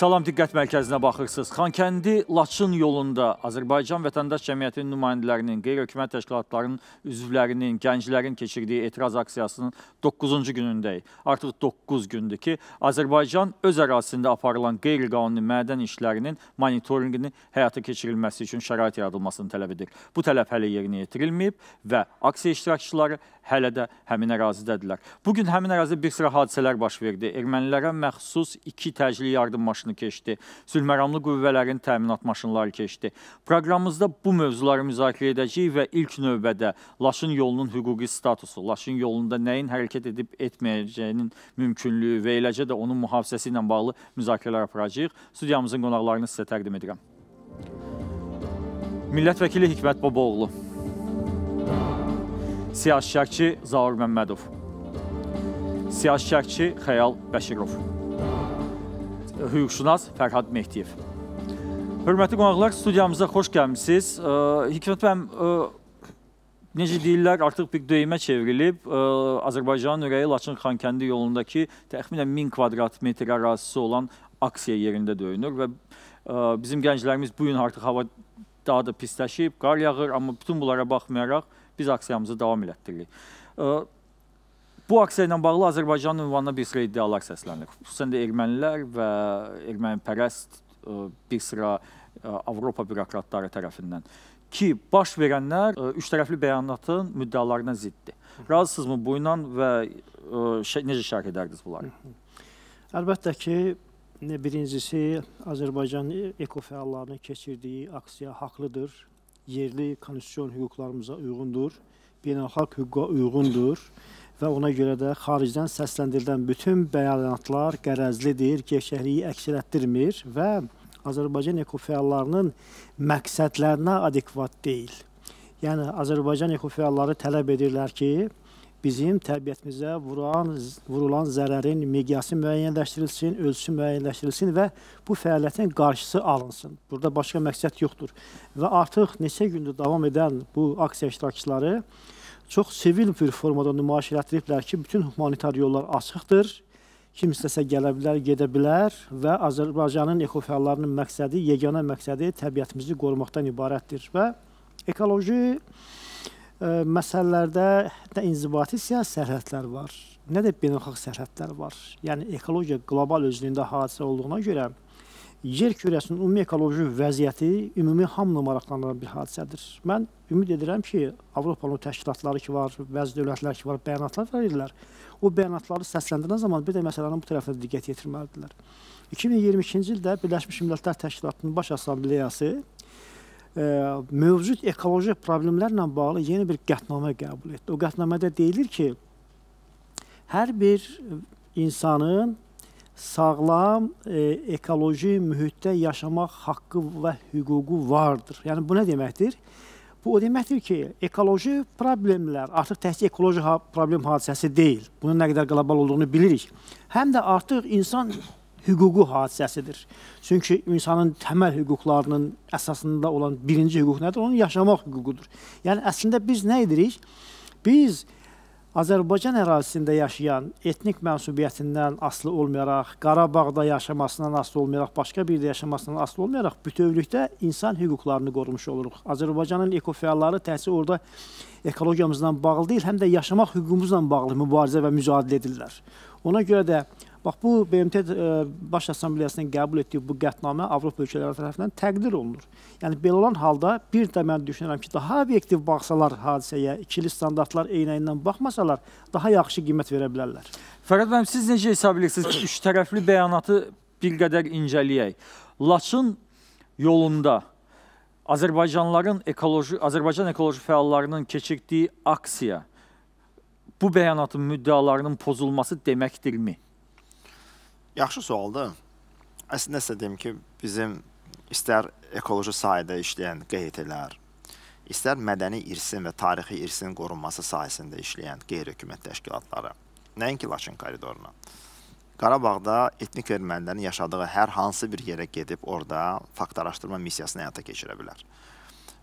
Salam diqqət mərkəzinə baxırsınız. Xankəndi Laçın yolunda Azərbaycan vətəndaş cəmiyyətinin nümayəndələrinin, qeyri-hökumət təşkilatlarının üzvlərinin, gənclərin keçirdiyi etiraz aksiyasının 9-cu günündəyik. Artıq 9 gündür ki, Azərbaycan öz ərazisində aparılan qeyri-qanuni mədən işlərinin monitorinqini həyata keçirilməsi üçün şərait yaradılmasını tələb edir. Bu tələb hələ yerinə yetirilməyib və aksiya iştirakçıları hələ də həmin ərazidədirlər. Bugün həmin ərazidə bir sıra hadisələr baş verdi. Ermənilərə məxsus iki təcili yardım maşını texnikasını keçdi, sülhməramlı qüvvələrin təminat maşınları keçdi. Proqramımızda bu mövzuları müzakirə edəcəyik və ilk növbədə Laçın yolunun hüquqi statusu, Laçın yolunda nəyin hərəkət edib etməyəcəyinin mümkünlüyü və eləcə də onun mühafizəsi ilə bağlı müzakirələr aparacağıq. Studiyamızın qonaqlarını sizə təqdim edirəm. Millət vəkili Hikmət Babaoğlu, siyasi şərqçi Zaur Məmmədov, siyasi şərqçi Xəyal Bəşirov hüquqşünas Fərhad Mehdiyev. Hörmətli qonaqlar, studiyamıza xoş gəlmisiniz. Hikmət bənim, necə deyirlər, artıq bir döymə çevrilib. Azərbaycanın ürəyi Laçın-Xankəndi yolundakı təxminən 1000 kvadrat metr ərazisi olan aksiya yerində döyünür və bizim gənclərimiz bu gün artıq hava daha da pisləşib, qar yağır, amma bütün bunlara baxmayaraq biz aksiyamızı davam elətdiririk. Bu aksiya ilə bağlı Azərbaycanın ünvanına bir sıra iddialar səslənir. Xüsusən də ermənilər və ermənipərəst e, bir sıra e, Avropa bürokratları tərəfindən ki, baş verənlər e, üç tərəfli bəyanatın müddəalarına ziddir. Razısınızmı bu ilə və necə şərh edərdiniz bunları? Əlbəttə ki, birincisi Azərbaycan ekofəallarının keçirdiyi aksiya haqlıdır. Yerli konstitusion hüquqlarımıza uyğundur, beynəlxalq hüquqa uyğundur və ona görə də xaricdən səsləndirilən bütün bəyanatlar qərəzlidir, gevşəkliyi əks etdirmir və Azərbaycan ekofəallarının məqsədlərinə adekvat deyil. Yəni Azərbaycan ekofəalları tələb edirlər ki, bizim təbiətimizə vuran, vurulan zərərin miqyası müəyyənləşdirilsin, ölçüsü müəyyənləşdirilsin və bu fəaliyyətin qarşısı alınsın. Burada başqa məqsəd yoxdur. Və artıq neçə gündür davam edən bu aksiya iştirakçıları çox sivil bir formada nümayiş elətdiriblər ki, bütün humanitar yollar açıqdır. Kim istəsə gələ bilər, gedə bilər və Azərbaycanın ekofəallarının məqsədi, yeganə məqsədi təbiətimizi qorumaqdan ibarətdir və ekoloji ə, e, məsələlərdə nə inzibati siyasi sərhədlər var, nə də beynəlxalq sərhədlər var. Yəni ekologiya qlobal özlüyündə hadisə olduğuna görə yer kürəsinin ümumi ekoloji vəziyyəti ümumi hamını maraqlandıran bir hadisədir. Mən ümid edirəm ki, Avropanın təşkilatları ki var, bəzi dövlətlər ki var, bəyanatlar verirlər. O bəyanatları səsləndirən zaman bir də məsələnin bu tərəfinə diqqət yetirməlidirlər. 2022-ci ildə Birləşmiş Millətlər Təşkilatının Baş Assambleyası ə, e, mövcud ekoloji problemlərlə bağlı yeni bir qətnamə qəbul etdi. O qətnamədə deyilir ki, hər bir insanın sağlam e, ekoloji mühitdə yaşamaq haqqı və hüququ vardır. Yəni bu nə deməkdir? Bu o deməkdir ki, ekoloji problemlər artıq təkcə ekoloji ha problem hadisəsi deyil. Bunun nə qədər qlobal olduğunu bilirik. Həm də artıq insan hüququ hadisəsidir. Çünki insanın təməl hüquqlarının əsasında olan birinci hüquq nədir? Onun yaşamaq hüququdur. Yəni əslində biz nə edirik? Biz Azərbaycan ərazisində yaşayan, etnik mənsubiyyətindən aslı olmayaraq, Qarabağda yaşamasından aslı olmayaraq, başqa bir də yaşamasından aslı olmayaraq bütövlükdə insan hüquqlarını qorumuş oluruq. Azərbaycanın ekofəalları təhsil orada ekologiyamızla bağlı deyil, həm də yaşamaq hüququmuzla bağlı mübarizə və mücadilə edirlər. Ona görə də Bax bu BMT e, Baş Assambleyasının qəbul etdiyi bu qətnamə Avropa ölkələri tərəfindən təqdir olunur. Yəni belə olan halda bir də mən düşünürəm ki, daha obyektiv baxsalar hadisəyə, ikili standartlar eynəyindən baxmasalar, daha yaxşı qiymət verə bilərlər. Fərhad müəllim, siz necə hesab edirsiniz? Üç tərəfli bəyanatı bir qədər incələyək. Laçın yolunda Azərbaycanların ekoloji Azərbaycan ekoloji fəallarının keçirdiyi aksiya bu bəyanatın müddəalarının pozulması deməkdirmi? Yaxşı sualdır. Əslində sizə deyim ki, bizim istər ekoloji sahədə işləyən QHT-lər, istər mədəni irsin və tarixi irsin qorunması sahəsində işləyən qeyri-hökumət təşkilatları, nəinki Laçın koridoruna. Qarabağda etnik ermənilərin yaşadığı hər hansı bir yerə gedib orada fakt araşdırma missiyasını həyata keçirə bilər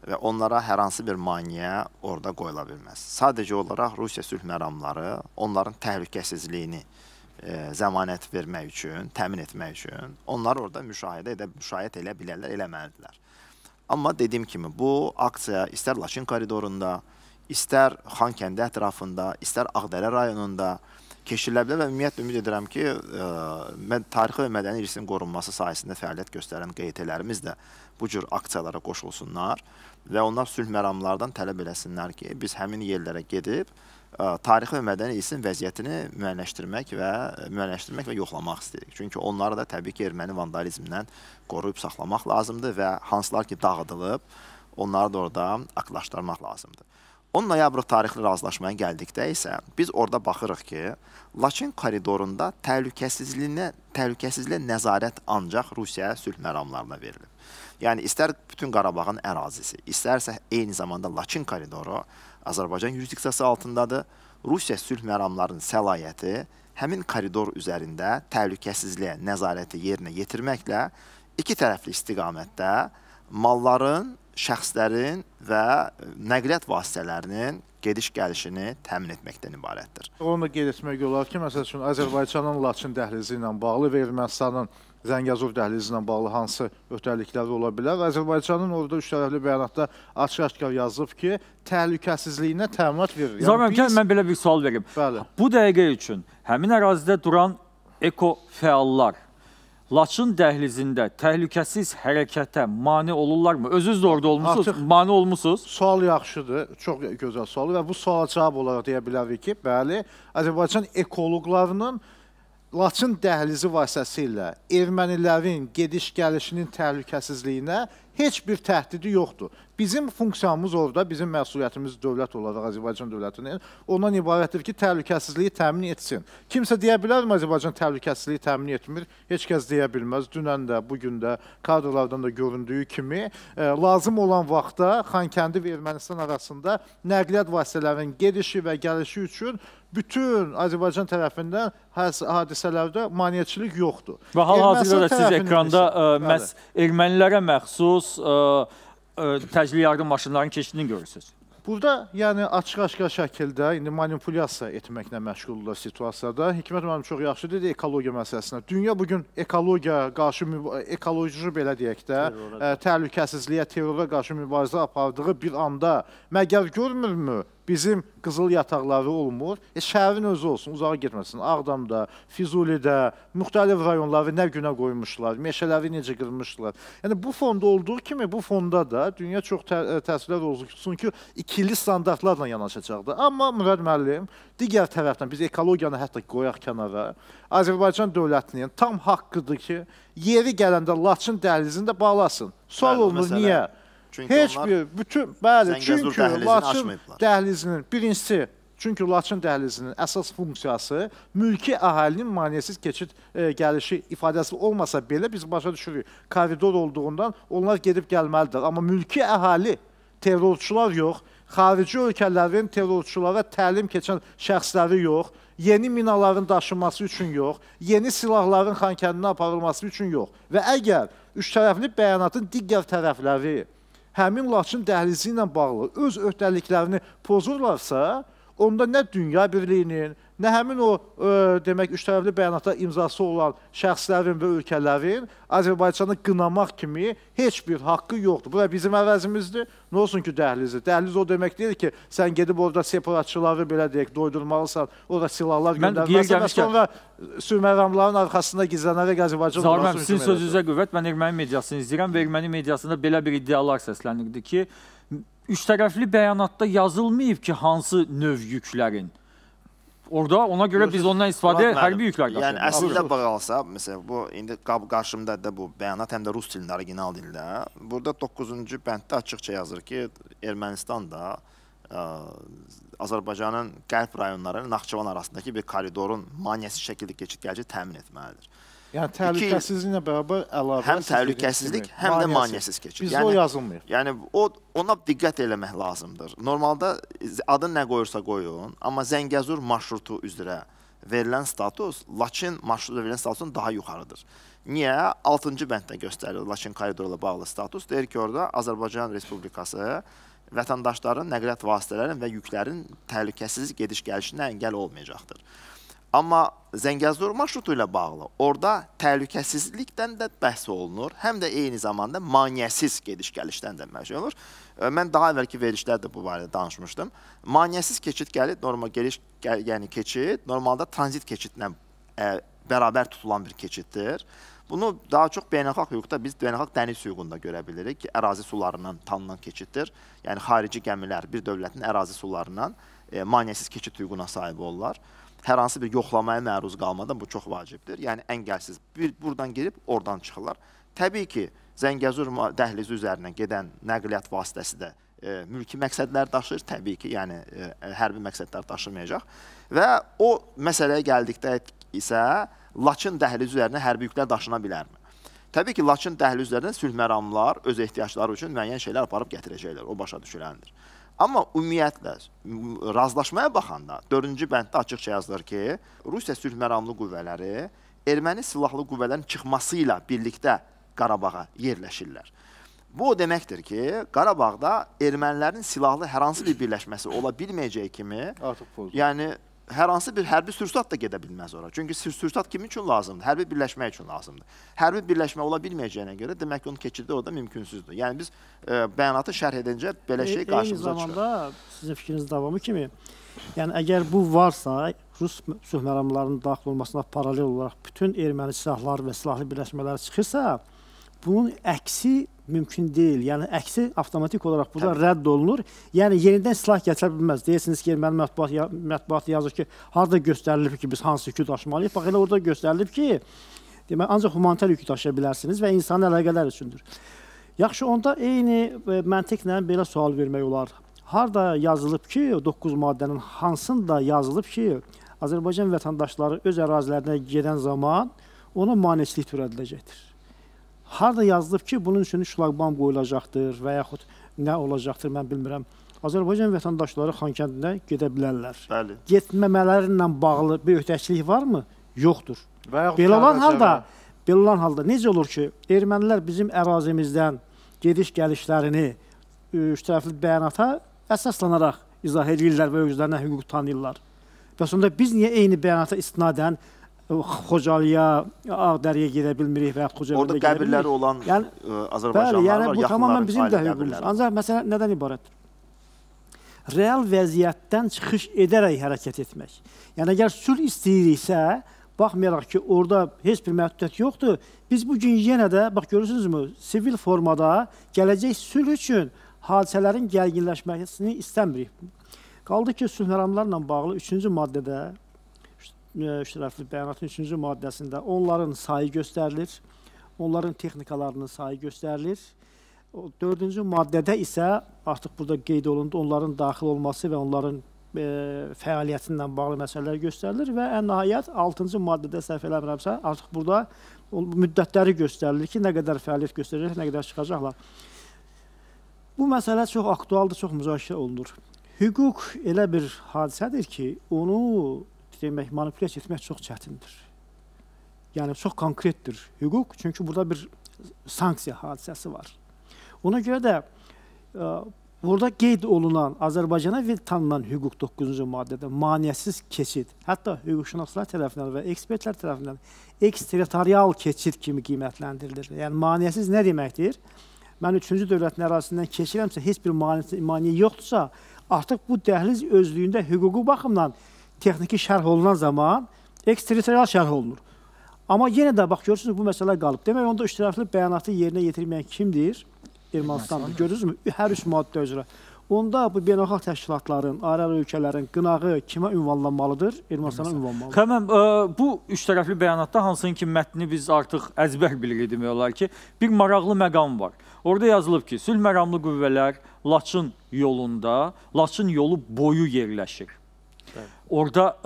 və onlara hər hansı bir maneə orada qoyula bilməz. Sadəcə olaraq Rusiya sülh məramları onların təhlükəsizliyini, E, zəmanət vermək üçün, təmin etmək üçün onlar orada müşahidə edə, müşahidə elə bilərlər, eləməlidirlər. Amma dediyim kimi bu aksiya istər Laçın koridorunda, istər Xankəndi ətrafında, istər Ağdərə rayonunda keçirilə bilər və ümumiyyətlə ümid edirəm ki, e, ə, tarixi və mədəni irsinin qorunması sayəsində fəaliyyət göstərən QET-lərimiz də bu cür aksiyalara qoşulsunlar və onlar sülh məramlardan tələb eləsinlər ki, biz həmin yerlərə gedib tarixi və mədəni irsin vəziyyətini müəyyənləşdirmək və e, müəyyənləşdirmək və yoxlamaq istəyirik. Çünki onları da təbii ki, erməni vandalizmdən qoruyub saxlamaq lazımdır və hansılar ki, dağıdılıb, onları da orada aklaşdırmaq lazımdır. 10 noyabr tarixli razılaşmaya gəldikdə isə biz orada baxırıq ki, Laçın koridorunda təhlükəsizliyinə, təhlükəsizliyə nəzarət ancaq Rusiyaya sülh məramlarına verilib. Yəni istər bütün Qarabağın ərazisi, istərsə eyni zamanda Laçın koridoru Azərbaycan yurisdiksiyası altındadır. Rusiya sülh məramlarının səlahiyyəti həmin koridor üzərində təhlükəsizliyə, nəzarəti yerinə yetirməklə iki tərəfli istiqamətdə malların, şəxslərin və nəqliyyat vasitələrinin gediş-gəlişini təmin etməkdən ibarətdir. Onu da qeyd etmək olar ki, məsəl üçün Azərbaycanın Laçın dəhlizi ilə bağlı və Ermənistanın Zəngəzur dəhlizi ilə bağlı hansı öhdəlikləri ola bilər? Azərbaycanın orada üç tərəfli bəyanatda açıq-aşkar yazılıb ki, təhlükəsizliyinə təminat verir. Yəni, Zavrəm, biz... mən belə bir sual verim. Bəli. Bu dəqiqə üçün həmin ərazidə duran ekofəallar Laçın dəhlizində təhlükəsiz hərəkətə mane olurlarmı? Özünüz də orada olmusunuz, Artıq mane olmusunuz. Sual yaxşıdır, çox gözəl sual və bu suala cavab olaraq deyə bilərik ki, bəli, Azərbaycan ekoloqlarının Laçın dəhlizi vasitəsilə ermənilərin gediş-gəlişinin təhlükəsizliyinə heç bir təhdidi yoxdur. Bizim funksiyamız orada, bizim məsuliyyətimiz dövlət olaraq Azərbaycan dövlətinin ondan ibarətdir ki, təhlükəsizliyi təmin etsin. Kimsə deyə bilərmi Azərbaycan təhlükəsizliyi təmin etmir? Heç kəs deyə bilməz. Dünən də, bu gün də kadrlardan da göründüyü kimi e, lazım olan vaxtda Xankəndi və Ermənistan arasında nəqliyyat vasitələrinin gedişi və gəlişi üçün bütün Azərbaycan tərəfindən hadisələrdə maneçilik yoxdur. Və hal-hazırda da siz ekranda e, ə, məhz ermənilərə məxsus ə, e, E, təcili yardım maşınlarının keçidini görürsüz. Burada yəni açıq-açıq şəkildə indi manipulyasiya etməklə məşğuldurlar situasiyada. Hikmət müəllim çox yaxşı dedi ekologiya məsələsinə. Dünya bu gün ekologiya qarşı ekoloji belə deyək də, ə, e, təhlükəsizliyə, terrora qarşı mübarizə apardığı bir anda məgər görmürmü bizim qızıl yataqları olmur. E, şəhərin özü olsun, uzağa getməsin. Ağdamda, Füzulidə, müxtəlif rayonları nə günə qoymuşlar, meşələri necə qırmışlar. Yəni bu fonda olduğu kimi bu fonda da dünya çox tə e, təsirlər olsun ki, ikili standartlarla yanaşacaqdı. Amma Murad müəllim digər tərəfdən biz ekologiyanı hətta qoyaq kənara. Azərbaycan dövlətinin tam haqqıdır ki, yeri gələndə Laçın dəhlizini də bağlasın. Sual olunur, niyə? Çünki Heç onlar bir, bütün, bəli, çünki Laçın dəhlizinin, birincisi, çünki Laçın dəhlizinin əsas funksiyası mülki əhalinin maneəsiz keçid e, gəlişi ifadəsi olmasa belə biz başa düşürük. Koridor olduğundan onlar gedib gəlməlidir. Amma mülki əhali, terrorçular yox, xarici ölkələrin terrorçulara təlim keçən şəxsləri yox, yeni minaların daşınması üçün yox, yeni silahların xankəndinə aparılması üçün yox. Və əgər üç tərəfli bəyanatın digər tərəfləri həmin Laçın dəhlizi ilə bağlı öz öhdəliklərini pozurlarsa, onda nə dünya birliyinin, nə həmin o ə, e, demək üç tərəfli bəyanata imzası olan şəxslərin və ölkələrin Azərbaycanı qınamaq kimi heç bir haqqı yoxdur. Bura bizim əvəzimizdir. Nə olsun ki, dəhlizdir. Dəhliz o demək deyil ki, sən gedib orada separatçıları belə deyək, doydurmalısan, orada silahlar göndərməlisən və sonra sürməramların arxasında gizlənərək Azərbaycan Zahir olmasın. Sizin sözünüzə qüvvət, mən erməni mediasını izləyirəm və erməni mediasında belə bir iddialar səslənirdi ki, üç tərəfli bəyanatda yazılmayıb ki, hansı növ yüklərin Orada ona görə Görürsünüz, biz ondan istifadə Murat hərbi yüklər qaçırırıq. Yəni əslində baxılsa, məsələn, bu indi qarşımda da bu bəyanat həm də rus dilində, orijinal dildə. Burada 9-cu bənddə açıqca yazır ki, Ermənistan da ə, e, Azərbaycanın qərb rayonları ilə Naxçıvan arasındakı bir koridorun maneəsiz şəkildə keçid gələcək təmin etməlidir. Yəni təhlükəsizliklə bərabər əlavə həm təhlükəsizlik, həm də maneəsiz keçir. Bizdə yəni, o yazılmır. Yəni o ona diqqət eləmək lazımdır. Normalda adın nə qoyursa qoyun, amma Zəngəzur marşrutu üzrə verilən status Laçın marşrutu verilən statusun daha yuxarıdır. Niyə? 6-cı bənddə göstərilir Laçın koridoru ilə bağlı status. Deyir ki, orada Azərbaycan Respublikası vətəndaşların, nəqliyyat vasitələrinin və yüklərin təhlükəsiz gediş-gəlişinə əngəl olmayacaqdır. Amma Zəngəzur marşrutu ilə bağlı orada təhlükəsizlikdən də bəhs olunur, həm də eyni zamanda maniyəsiz gediş-gəlişdən də məhsul olur. Mən daha əvvəlki verilişlərdə bu barədə danışmışdım. Maniyəsiz keçid gəlir, normal geliş, gəl, yəni keçid normalda tranzit keçidlə ə, bərabər tutulan bir keçiddir. Bunu daha çox beynəlxalq hüquqda biz beynəlxalq dəniz hüququnda görə bilirik ki, ərazi sularından tanınan keçiddir. Yəni xarici gəmilər bir dövlətin ərazi sularından e, maniyəsiz keçid hüququna sahib olurlar hər hansı bir yoxlamaya məruz qalmadan bu çox vacibdir. Yəni əngəlsiz bir buradan girib oradan çıxırlar. Təbii ki, Zəngəzur dəhlizi üzərindən gedən nəqliyyat vasitəsi də e, mülki məqsədlər daşır, təbii ki, yəni e, e, hərbi məqsədlər daşımayacaq. Və o məsələyə gəldikdə isə Laçın dəhlizi üzərinə hərbi yüklər daşına bilərmi? Təbii ki, Laçın dəhlizi üzərindən sülh məramlar öz ehtiyacları üçün müəyyən şeylər aparıb gətirəcəklər. O başa düşüləndir. Amma ümumiyyətlə razılaşmaya baxanda 4-cü bənddə açıqca yazılır ki, Rusiya sülh məramlı qüvvələri erməni silahlı qüvvələrin çıxması ilə birlikdə Qarabağa yerləşirlər. Bu o deməkdir ki, Qarabağda ermənilərin silahlı hər hansı bir birləşməsi ola bilməyəcəyi kimi, artıq pozulur. Yəni hər hansı bir hərbi sürsat da gedə bilməz ora. Çünki sürsat kimin üçün lazımdır? Hərbi birləşmək üçün lazımdır. Hərbi birləşmə ola bilməyəcəyinə görə demək ki, onun keçidi orada mümkünsüzdür. Yəni biz e, bəyanatı şərh edincə belə e, şey qarşımıza e, eyni çıxır. Eyni zamanda sizin fikriniz davamı kimi, yəni əgər bu varsa, Rus sülhməramlarının daxil olmasına paralel olaraq bütün erməni silahları və silahlı birləşmələr çıxırsa, bunun əksi mümkün deyil. Yəni əksi avtomatik olaraq burada Həb. rədd olunur. Yəni yenidən silah gətirə bilməz. Deyirsiniz ki, erməni mətbuat ya, mətbuatı yazır ki, harda göstərilib ki, biz hansı yükdaşmalıyıq? Bax elə orada göstərilib ki, demək ancaq humanitar yükdaşa bilərsiniz və insan əlaqələr üçündür. Yaxşı, onda eyni e, məntiqlə belə sual vermək olar. Harda yazılıb ki, 9 maddənin hansında yazılıb ki, Azərbaycan vətəndaşları öz ərazilərinə gedən zaman ona maneçilik törədiləcəkdir harda yazılıb ki, bunun üçün şlaqbam qoyulacaqdır və yaxud nə olacaqdır, mən bilmirəm. Azərbaycan vətəndaşları Xankəndinə gedə bilərlər. Bəli. Getməmələri ilə bağlı bir öhdəçilik varmı? Yoxdur. Və yaxud belə olan halda, belə olan halda necə olur ki, ermənilər bizim ərazimizdən gediş-gəlişlərini e, üç tərəfli bəyanata əsaslanaraq izah edirlər və özlərinə hüquq tanıyırlar. Bəs onda biz niyə eyni bəyanata istinadən Xocalıya, Ağdərəyə gedə bilmirik və yaxud Xocalıya Orada qəbirləri olan yəni, e, Azərbaycanlılar bəli, yəni, var, bu tamamen bizim də hüququmuz. Ancaq məsələ nədən ibarətdir? Real vəziyyətdən çıxış edərək hərəkət etmək. Yəni, əgər sülh istəyiriksə, baxmayaraq ki, orada heç bir məhdudiyyət yoxdur, biz bugün yenə də, bax görürsünüzmü, sivil formada gələcək sülh üçün hadisələrin gərginləşməsini istəmirik. Qaldı ki, sülh məramlarla bağlı 3-cü maddədə üçtərəfli e, bəyanatın 3-cü maddəsində onların sayı göstərilir. Onların texnikalarının sayı göstərilir. 4-cü maddədə isə artıq burada qeyd olundu onların daxil olması və onların e, fəaliyyətindən bağlı məsələlər göstərilir və ən nəhayət 6-cı maddədə səhv eləmirəmsə artıq burada müddətləri göstərilir ki, nə qədər fəaliyyət göstərəcək, nə qədər çıxacaqlar. Bu məsələ çox aktualdır, çox müzakirə olunur. Hüquq elə bir hadisədir ki, onu demək, manipulyasiya etmək çox çətindir. Yəni çox konkretdir hüquq, çünki burada bir sanksiya hadisəsi var. Ona görə də ə, e, burada qeyd olunan Azərbaycana və tanınan hüquq 9-cu maddədə maneəsiz keçid, hətta hüquqşünaslar tərəfindən və ekspertlər tərəfindən eksterritorial keçid kimi qiymətləndirilir. Yəni maneəsiz nə deməkdir? Mən 3-cü dövlətin ərazisindən keçirəmsə, heç bir mane, mane yoxdursa, artıq bu dəhliz özlüyündə hüquqi baxımdan texniki şərh olunan zaman eksterritorial şərh olunur. Amma yenə də bax görürsünüz bu məsələ qalıb. Demək onda üç tərəfli bəyanatı yerinə yetirməyən kimdir? Ermənistandır. Görürsünüzmü? Hər üç maddə üzrə. Onda bu beynəlxalq təşkilatların, ayrı-ayrı ölkələrin qınağı kimə ünvanlanmalıdır? Ermənistana ünvanlanmalıdır. Xəməm, e, bu üç tərəfli bəyanatda hansının ki, mətnini biz artıq əzbər bilirik demək olar ki, bir maraqlı məqam var. Orada yazılıb ki, sülh məramlı qüvvələr Laçın yolunda, Laçın yolu boyu yerləşir. Orada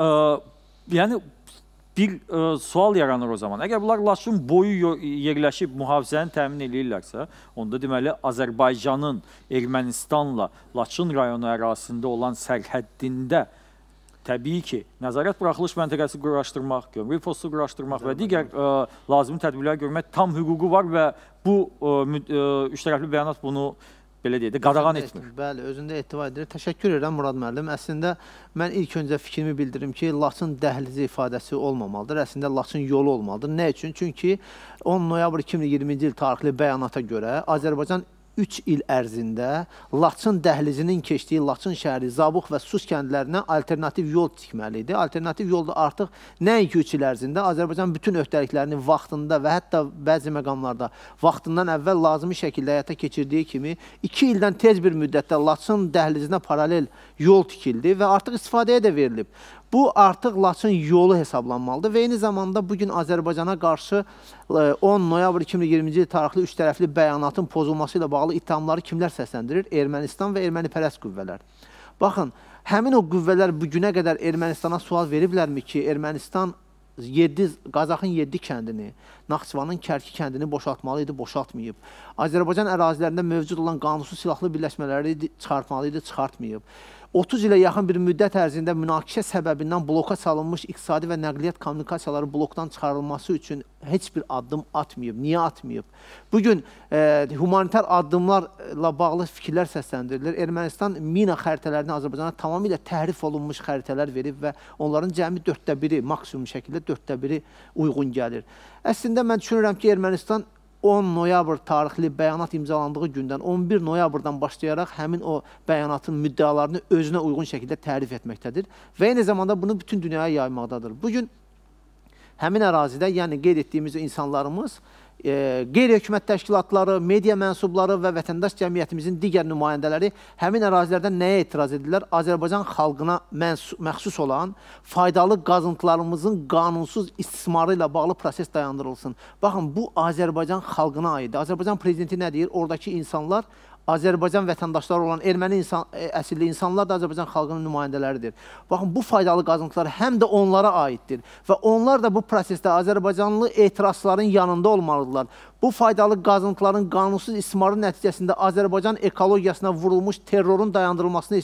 e, yəni bir e, sual yaranır o zaman. Əgər bunlar Laşın boyu yerləşib mühafizəni təmin eləyirlərsə, onda deməli Azərbaycanın Ermənistanla Laçın rayonu ərazisində olan sərhəddində təbii ki, nəzarət buraxılış məntəqəsi quraşdırmaq, gömrük postu quraşdırmaq və digər ə, e, lazımi tədbirlər görmək tam hüququ var və bu ə, e, ə, e, üç tərəfli bəyanat bunu ə, belə deyək də qadağan etmir. Bəli, özündə ehtiva edir. Təşəkkür edirəm Murad müəllim. Əslində mən ilk öncə fikrimi bildirim ki, Laçın dəhlizi ifadəsi olmamalıdır. Əslində Laçın yolu olmalıdır. Nə üçün? Çünki 10 noyabr 2020-ci il tarixli bəyanata görə Azərbaycan 3 il ərzində Laçın dəhlizinin keçdiyi Laçın şəhəri, Zabux və Sus kəndlərinə alternativ yol tikməli idi. Alternativ yolda artıq nəinki 3 il ərzində Azərbaycan bütün öhdəliklərini vaxtında və hətta bəzi məqamlarda vaxtından əvvəl lazımi şəkildə həyata keçirdiyi kimi 2 ildən tez bir müddətdə Laçın dəhlizinə paralel yol tikildi və artıq istifadəyə də verilib. Bu artıq Laçın yolu hesablanmalıdır və eyni zamanda bu gün Azərbaycana qarşı 10 e, noyabr 2020-ci il tarixli üç tərəfli bəyanatın pozulması ilə bağlı ittihamları kimlər səsləndirir? Ermənistan və ermənipərəst qüvvələr. Baxın, həmin o qüvvələr bu günə qədər Ermənistana sual veriblərmi ki, Ermənistan 7 Qazaxın 7 kəndini, Naxçıvanın Kərki kəndini boşaltmalı idi, boşaltmayıb. Azərbaycan ərazilərində mövcud olan qanunsuz silahlı birləşmələri çıxartmalı idi, çıxartmayıb. 30 ilə yaxın bir müddət ərzində münaqişə səbəbindən bloka salınmış iqtisadi və nəqliyyat kommunikasiyaları blokdan çıxarılması üçün heç bir addım atmayıb. Niyə atmayıb? Bugün e, humanitar addımlarla bağlı fikirlər səsləndirilir. Ermənistan mina xəritələrini Azərbaycana tamamilə təhrif olunmuş xəritələr verib və onların cəmi dörddə biri, maksimum şəkildə dörddə biri uyğun gəlir. Əslində mən düşünürəm ki, Ermənistan 10 noyabr tarixli bəyanat imzalandığı gündən 11 noyabrdan başlayaraq həmin o bəyanatın müddəalarını özünə uyğun şəkildə tərif etməkdədir və eyni zamanda bunu bütün dünyaya yaymaqdadır. Bu gün həmin ərazidə, yəni qeyd etdiyimiz insanlarımız e, qeyri-hökumət təşkilatları, media mənsubları və vətəndaş cəmiyyətimizin digər nümayəndələri həmin ərazilərdən nəyə etiraz edirlər? Azərbaycan xalqına məxsus olan faydalı qazıntılarımızın qanunsuz istismarı ilə bağlı proses dayandırılsın. Baxın, bu Azərbaycan xalqına aiddir. Azərbaycan prezidenti nə deyir? Oradakı insanlar Azərbaycan vətəndaşları olan erməni insan, e, əsilli insanlar da Azərbaycan xalqının nümayəndələridir. Baxın, bu faydalı qazıntılar həm də onlara aiddir və onlar da bu prosesdə Azərbaycanlı etirazların yanında olmalıdırlar. Bu faydalı qazıntıların qanunsuz ismarı nəticəsində Azərbaycan ekologiyasına vurulmuş terrorun dayandırılmasını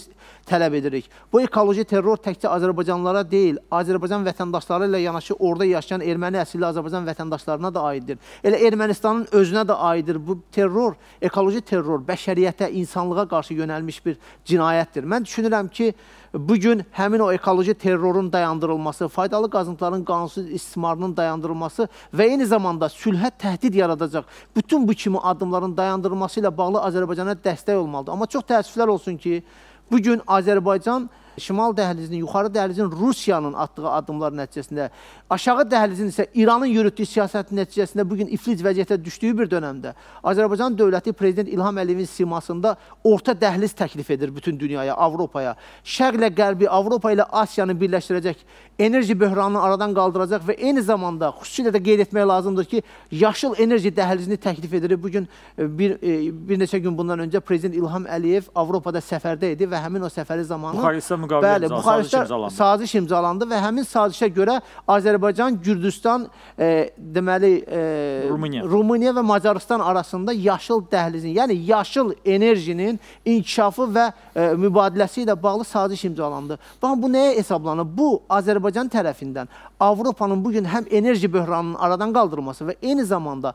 tələb edirik. Bu ekoloji terror təkcə Azərbaycanlara deyil, Azərbaycan vətəndaşları ilə yanaşı orada yaşayan erməni əsilli Azərbaycan vətəndaşlarına da aiddir. Elə Ermənistanın özünə də aiddir. Bu terror, ekoloji terror bəşəriyyətə, insanlığa qarşı yönəlmiş bir cinayətdir. Mən düşünürəm ki, bu gün həmin o ekoloji terrorun dayandırılması, faydalı qazıntıların qanunsuz istismarının dayandırılması və eyni zamanda sülhə təhdid yaradacaq bütün bu kimi addımların dayandırılması ilə bağlı Azərbaycana dəstək olmalıdır. Amma çox təəssüflər olsun ki, bu gün Azərbaycan şimal dəhlizinin, yuxarı dəhlizin Rusiyanın atdığı addımlar nəticəsində, aşağı dəhlizin isə İranın yürütdüyü siyasət nəticəsində bugün iflic vəziyyətə düşdüyü bir dönəmdə Azərbaycan dövləti Prezident İlham Əliyevin simasında orta dəhliz təklif edir bütün dünyaya, Avropaya. Şərqlə qərbi, Avropa ilə Asiyanı birləşdirəcək, enerji böhranını aradan qaldıracaq və eyni zamanda xüsusilə də qeyd etmək lazımdır ki, yaşıl enerji dəhlizini təklif edir. Bugün e, bir, e, bir neçə gün bundan öncə Prezident İlham Əliyev Avropada səfərdə idi və həmin o səfəri zamanı Buxaristə müqavilə Bəli, müxaliflər imzalandı. saziş imzalandı və həmin sazişə görə Azərbaycan, Gürcüstan, e, deməli e, Rumıniya. Rumıniya və Macaristan arasında yaşıl dəhlizin, yəni yaşıl enerjinin inkişafı və e, mübadiləsi ilə bağlı saziş imzalandı. Baxın bu nəyə hesablanır? Bu Azərbaycan tərəfindən Avropanın bu gün həm enerji böhranının aradan qaldırılması və eyni zamanda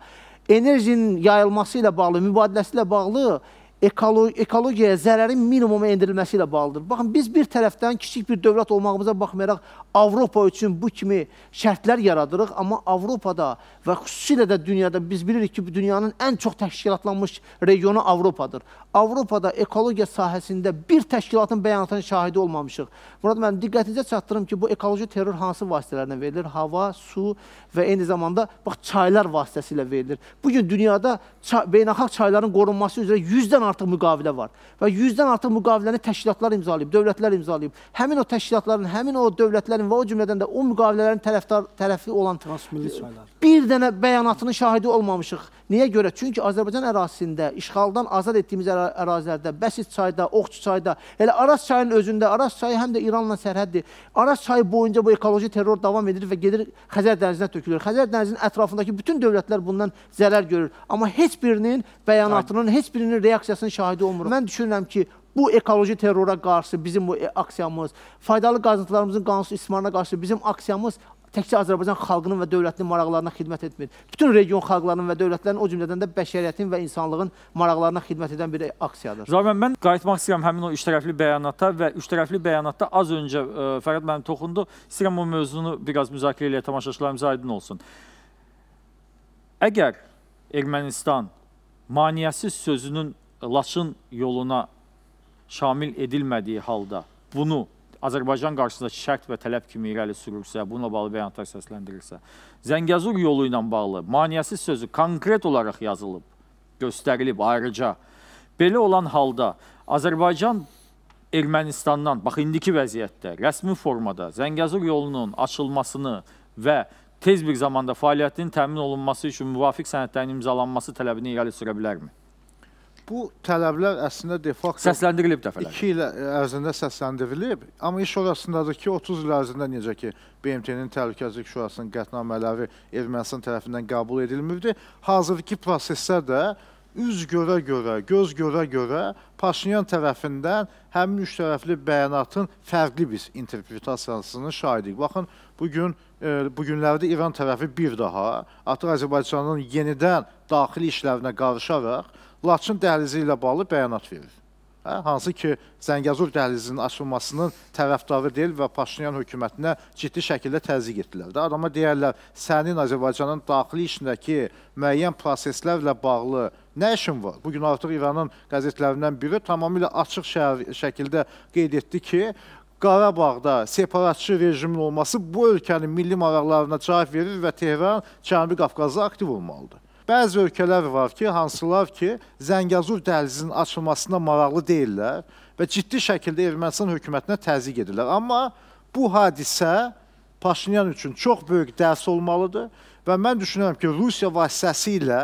enerjinin yayılması ilə bağlı, mübadiləsi ilə bağlı ekolo ekologiyaya zərərin minimuma endirilməsi ilə bağlıdır. Baxın, biz bir tərəfdən kiçik bir dövlət olmağımıza baxmayaraq Avropa üçün bu kimi şərtlər yaradırıq, amma Avropada və xüsusilə də dünyada biz bilirik ki, dünyanın ən çox təşkilatlanmış regionu Avropadır. Avropada ekologiya sahəsində bir təşkilatın bəyanatının şahidi olmamışıq. Murad müəllim, diqqətinizə çatdırım ki, bu ekoloji terror hansı vasitələrlə verilir? Hava, su və eyni zamanda bax çaylar vasitəsilə verilir. Bu gün dünyada çay, beynəlxalq çayların qorunması üzrə 100-dən artıq müqavilə var və 100-dən artıq müqaviləni təşkilatlar imzalayıb, dövlətlər imzalayıb. Həmin o təşkilatların, həmin o dövlətlərin və o cümlədən də o müqavilələrin tərəfdar tərəfi olan transmilli çaylar. Bir dənə bəyanatının şahidi olmamışıq. Niyə görə? Çünki Azərbaycan ərazisində işğaldan azad etdiyimiz ərazisində ərazilərdə, Bəsit çayda, Oxçu çayda, elə Araz çayının özündə, Araz çayı həm də İranla sərhəddir. Araz çayı boyunca bu ekoloji terror davam edir və gedir Xəzər dənizinə tökülür. Xəzər dənizinin ətrafındakı bütün dövlətlər bundan zərər görür. Amma heç birinin bəyanatının, heç birinin reaksiyasının şahidi olmur. Mən düşünürəm ki, bu ekoloji terrora qarşı bizim bu e, aksiyamız, faydalı qazıntılarımızın qanunsuz istismarına qarşı bizim aksiyamız təkcə Azərbaycan xalqının və dövlətinin maraqlarına xidmət etmir. Bütün region xalqlarının və dövlətlərin, o cümlədən də bəşəriyyətin və insanlığın maraqlarına xidmət edən bir aksiyadır. Zamin, mən qayıtmaq istəyirəm həmin o üçtərəfli bəyanata və üçtərəfli bəyanatda az öncə ə, e, Fərad mənim toxundu. İstəyirəm o mövzunu biraz müzakirə eləyə tamaşaçılarımıza aydın olsun. Əgər Ermənistan maniyəsiz sözünün Laçın yoluna şamil edilmədiyi halda bunu Azərbaycan qarşısındakı şərt və tələb kimi irəli sürürsə, bununla bağlı bəyanatlar səsləndirirsə, Zəngəzur yolu ilə bağlı maniyəsiz sözü konkret olaraq yazılıb, göstərilib ayrıca. Belə olan halda Azərbaycan Ermənistandan, bax indiki vəziyyətdə rəsmi formada Zəngəzur yolunun açılmasını və tez bir zamanda fəaliyyətinin təmin olunması üçün müvafiq sənədlərin imzalanması tələbini irəli sürə bilərmi? Bu tələblər əslində de facto səsləndirilib dəfələrlə. 2 il ərzində səsləndirilib, amma iş orasındadır ki, 30 il ərzində necə ki BMT-nin Təhlükəsizlik Şurasının qətnamələri Ermənistan tərəfindən qəbul edilmirdi. Hazırki proseslər də üz görə-görə, göz görə-görə Paşinyan tərəfindən həmin üç tərəfli bəyanatın fərqli bir interpretasiyasının şahidik. Baxın, bugün e, bu günlərdə İran tərəfi bir daha artıq Azərbaycanın yenidən daxili işlərinə qarışaraq Laçın dəhlizi ilə bağlı bəyanat verir. Hə, hansı ki, Zəngəzur dəhlizinin açılmasının tərəfdarı deyil və Paşinyan hökumətinə ciddi şəkildə təzyiq etdilər. Də adama deyərlər, sənin Azərbaycanın daxili işindəki müəyyən proseslərlə bağlı nə işin var? Bu gün artıq İranın qəzetlərindən biri tamamilə açıq şəhər, şəkildə qeyd etdi ki, Qarabağda separatçı rejimin olması bu ölkənin milli maraqlarına cavab verir və Tehran Cənubi Qafqazda aktiv olmalıdır. Bəzi ölkələr var ki, hansılar ki, Zəngəzur dəhlizinin açılmasına maraqlı deyillər və ciddi şəkildə Ermənistan hökumətinə təzyiq edirlər. Amma bu hadisə Paşinyan üçün çox böyük dərs olmalıdır və mən düşünürəm ki, Rusiya vasitəsilə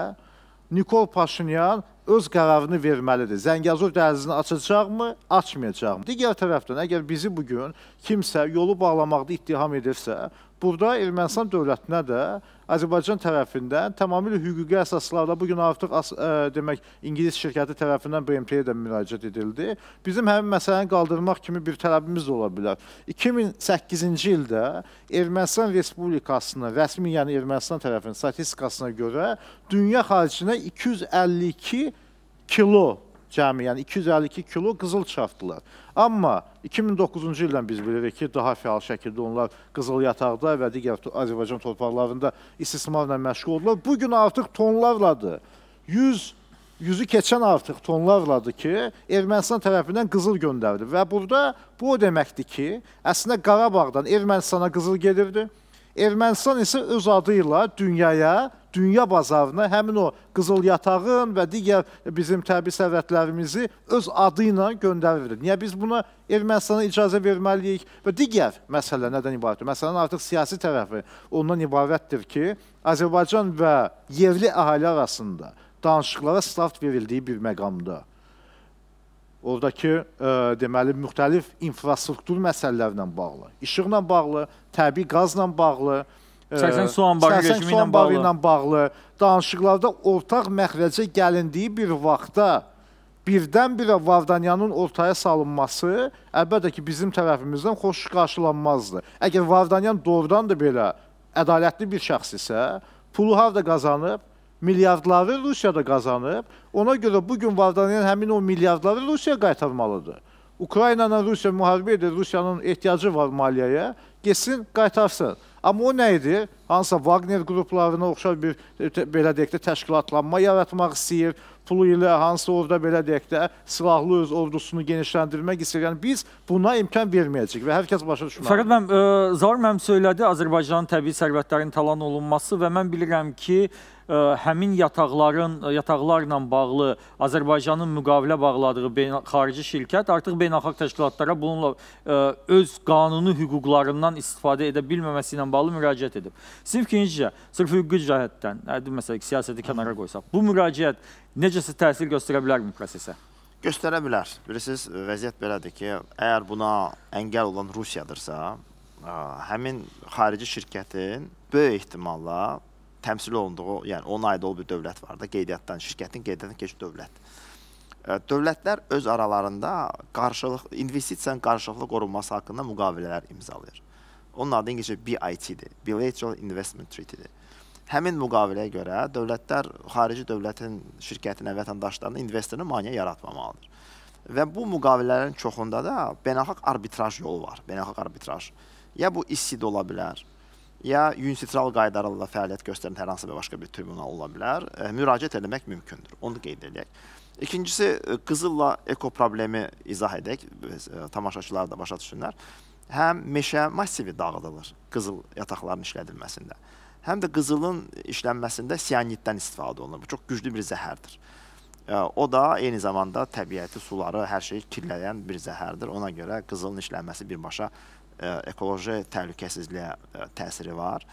Nikol Paşinyan öz qərarını verməlidir. Zəngəzur dəhlizini açacaqmı, açmayacaqmı? Digər tərəfdən, əgər bizi bugün kimsə yolu bağlamaqda ittiham edirsə, Burada Ermənistan dövlətinə də Azərbaycan tərəfindən tamamilə hüquqi əsaslarla bu gün artıq as, ə, demək ingilis şirkəti tərəfindən BMT-yə də müraciət edildi. Bizim həmin məsələni qaldırmaq kimi bir tələbimiz də ola bilər. 2008-ci ildə Ermənistan Respublikasının rəsmi, yəni Ermənistan tərəfinin statistikasına görə dünya xaricinə 252 kilo cəmi, yəni 252 kilo qızıl çapdılar. Amma 2009-cu ildən biz bilirik ki, daha fəal şəkildə onlar qızıl yataqda və digər Azərbaycan torpaqlarında istismarla məşğul oldular. Bugün artıq tonlarladır. 100 yüzü keçən artıq tonlarladır ki, Ermənistan tərəfindən qızıl göndərilir. Və burada bu o deməkdir ki, əslində Qarabağdan Ermənistana qızıl gedirdi. Ermənistan isə öz adı ilə dünyaya dünya bazarına həmin o qızıl yatağın və digər bizim təbii sərvətlərimizi öz adı ilə göndəririk. Niyə biz buna Ermənistana icazə verməliyik və digər məsələ nədən ibarətdir? Məsələnin artıq siyasi tərəfi ondan ibarətdir ki, Azərbaycan və yerli əhali arasında danışıqlara start verildiyi bir məqamda Oradakı ə, e, deməli müxtəlif infrastruktur məsələlərindən bağlı, işıqla bağlı, təbii qazla bağlı, Səsən Suan bağı rejimi ilə bağlı. ilə bağlı danışıqlarda ortaq məxrəcə gəlindiyi bir vaxtda birdən-birə Vardanyanın ortaya salınması əlbəttə ki, bizim tərəfimizdən xoş qarşılanmazdı. Əgər Vardanyan doğrudan da belə ədalətli bir şəxs isə, pulu harda qazanıb, milyardları Rusiyada qazanıb, ona görə bugün Vardanyan həmin o milyardları Rusiyaya qaytarmalıdır. Ukrayna ilə Rusiya müharibə edir, Rusiyanın ehtiyacı var maliyyəyə, getsin, qaytarsın. Amma o nə idi? Hansısa Wagner qruplarına oxşar bir belə deyək də təşkilatlanma yaratmaq istəyir. Pulu ilə hansı orada belə deyək də silahlı öz ordusunu genişləndirmək istəyir. Yəni biz buna imkan verməyəcəyik və hər kəs başa düşməlidir. Fəqət mənim e, Zaur mənim söylədi Azərbaycanın təbii sərvətlərinin talan olunması və mən bilirəm ki, həmin yataqların yataqlarla bağlı Azərbaycanın müqavilə bağladığı xarici şirkət artıq beynəlxalq təşkilatlara bununla öz qanuni hüquqlarından istifadə edə bilməməsi ilə bağlı müraciət edib. Sinif ikincicə, sırf hüquqi cəhətdən, məsələn, siyasəti kənara qoysaq, bu müraciət necəsə təsir göstərə bilərmi prosesə? Göstərə bilər. Bilirsiniz, vəziyyət belədir ki, əgər buna əngəl olan Rusiyadırsa, həmin xarici şirkətin böyük ehtimalla təmsil olunduğu, yəni onun aid olduğu bir dövlət var da, qeydiyyatdan, şirkətin qeydiyyatdan keçid dövlətdir. Dövlətlər öz aralarında qarşılıq, investisiyanın qarşılıqlı qorunması haqqında müqavilələr imzalayır. Onun adı ingiliscə BIT-dir, Bilateral Investment Treaty-dir. Həmin müqaviləyə görə dövlətlər xarici dövlətin şirkətinə, vətəndaşlarına, investoruna maneə yaratmamalıdır. Və bu müqavilələrin çoxunda da beynəlxalq arbitraj yolu var, beynəlxalq arbitraj. Ya bu ISSİD ola bilər, ya unisitral qaydalarla fəaliyyət göstərən hər hansı bir başqa bir tribunal ola bilər, e, müraciət etmək mümkündür. Onu qeyd edək. İkincisi, e, qızılla eko problemi izah edək, e, tamaşaçılar da başa düşünlər. Həm meşə massivi dağıdılır qızıl yataqların işlədilməsində, həm də qızılın işlənməsində siyaniddən istifadə olunur. Bu çox güclü bir zəhərdir. O da eyni zamanda təbiəti, suları, hər şeyi kirləyən bir zəhərdir. Ona görə qızılın işlənməsi birbaşa mümkündür ekoloji təhlükəsizliyə təsiri var.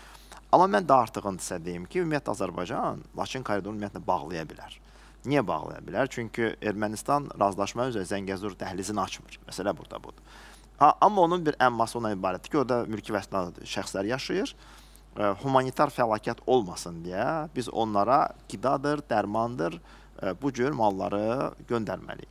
Amma mən daha artığını sizə deyim ki, ümumiyyətlə Azərbaycan Laçın koridorunu ümumiyyətlə bağlaya bilər. Niyə bağlaya bilər? Çünki Ermənistan razılaşma üzrə Zəngəzur dəhlizini açmır. Məsələ burada budur. Ha, amma onun bir əmması ona ibarətdir ki, orada mülki vətəndaş şəxslər yaşayır. E, humanitar fəlakət olmasın deyə biz onlara qidadır, dərmandır, e, bu cür malları göndərməliyik.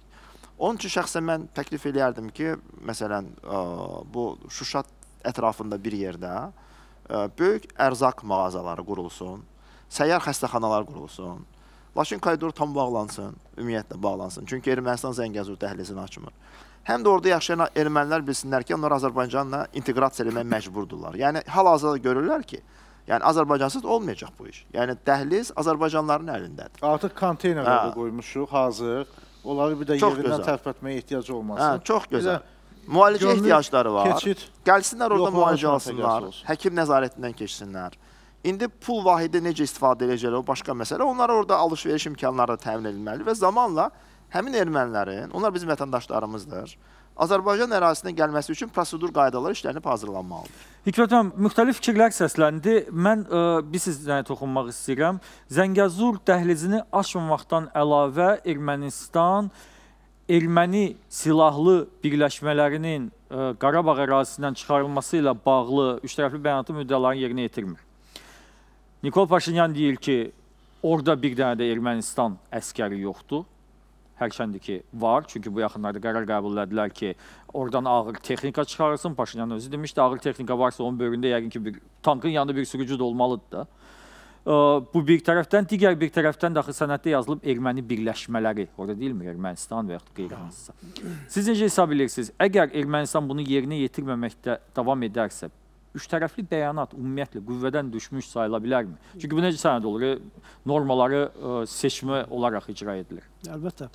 Onun üçün şəxsən mən təklif eləyərdim ki, məsələn, ə, bu Şuşa ətrafında bir yerdə ə, böyük ərzaq mağazaları qurulsun, səyyar xəstəxanalar qurulsun. Laçın koridoru tam bağlansın, ümumiyyətlə bağlansın. Çünki Ermənistan Zəngəzur dəhlizini açmır. Həm də orada yaşayan ermənilər bilsinlər ki, onlar Azərbaycanla inteqrasiya eləməyə məcburdurlar. Yəni hal-hazırda görürlər ki, yəni Azərbaycansız olmayacaq bu iş. Yəni dəhliz Azərbaycanlıların əlindədir. Artıq konteyner orada hə. qoymuşuq, hazır. Onları bir də çox yerindən tərpətməyə ehtiyac olmasın. Hə, çox gözəl. Müalicə ehtiyacları var. Keçid, Gəlsinlər orada müalicə alsınlar. Həkim nəzarətindən keçsinlər. İndi pul vahidi necə istifadə edəcəklər, o başqa məsələ. Onlara orada alış-veriş imkanları da təmin edilməli və zamanla həmin ermənilərin, onlar bizim vətəndaşlarımızdır, Hı Azərbaycan ərazisinə gəlməsi üçün prosedur qaydaları işlənib hazırlanmalıdır. Hikmət müəllim, müxtəlif fikirlər səsləndi. Mən ə, e, bir sizə toxunmaq istəyirəm. Zəngəzur dəhlizini aşmamaqdan əlavə Ermənistan erməni silahlı birləşmələrinin ə, e, Qarabağ ərazisindən çıxarılması ilə bağlı üçtərəfli bəyanatı müddəalarını yerinə yetirmir. Nikol Paşinyan deyir ki, orada bir dənə də Ermənistan əskəri yoxdur. Hərçəndiki var, çünki bu yaxınlarda qərar qəbul elədilər ki, oradan ağır texnika çıxarılsın. Paşinyan özü demişdi, ağır texnika varsa onun böyründə yəqin ki, bir, tankın yanında bir sürücü də olmalıdır da. Bu bir tərəfdən, digər bir tərəfdən də axı sənəddə yazılıb erməni birləşmələri, orada deyilmi Ermənistan və yaxud qeyri-hansısa. Siz necə hesab edirsiniz? Əgər Ermənistan bunu yerinə yetirməməkdə davam edərsə, üçtərəfli bəyanat ümumiyyətlə qüvvədən düşmüş sayıla bilərmi? Çünki bu necə sənəd olur? E, normaları e, seçmə olaraq icra edilir. Əlbəttə.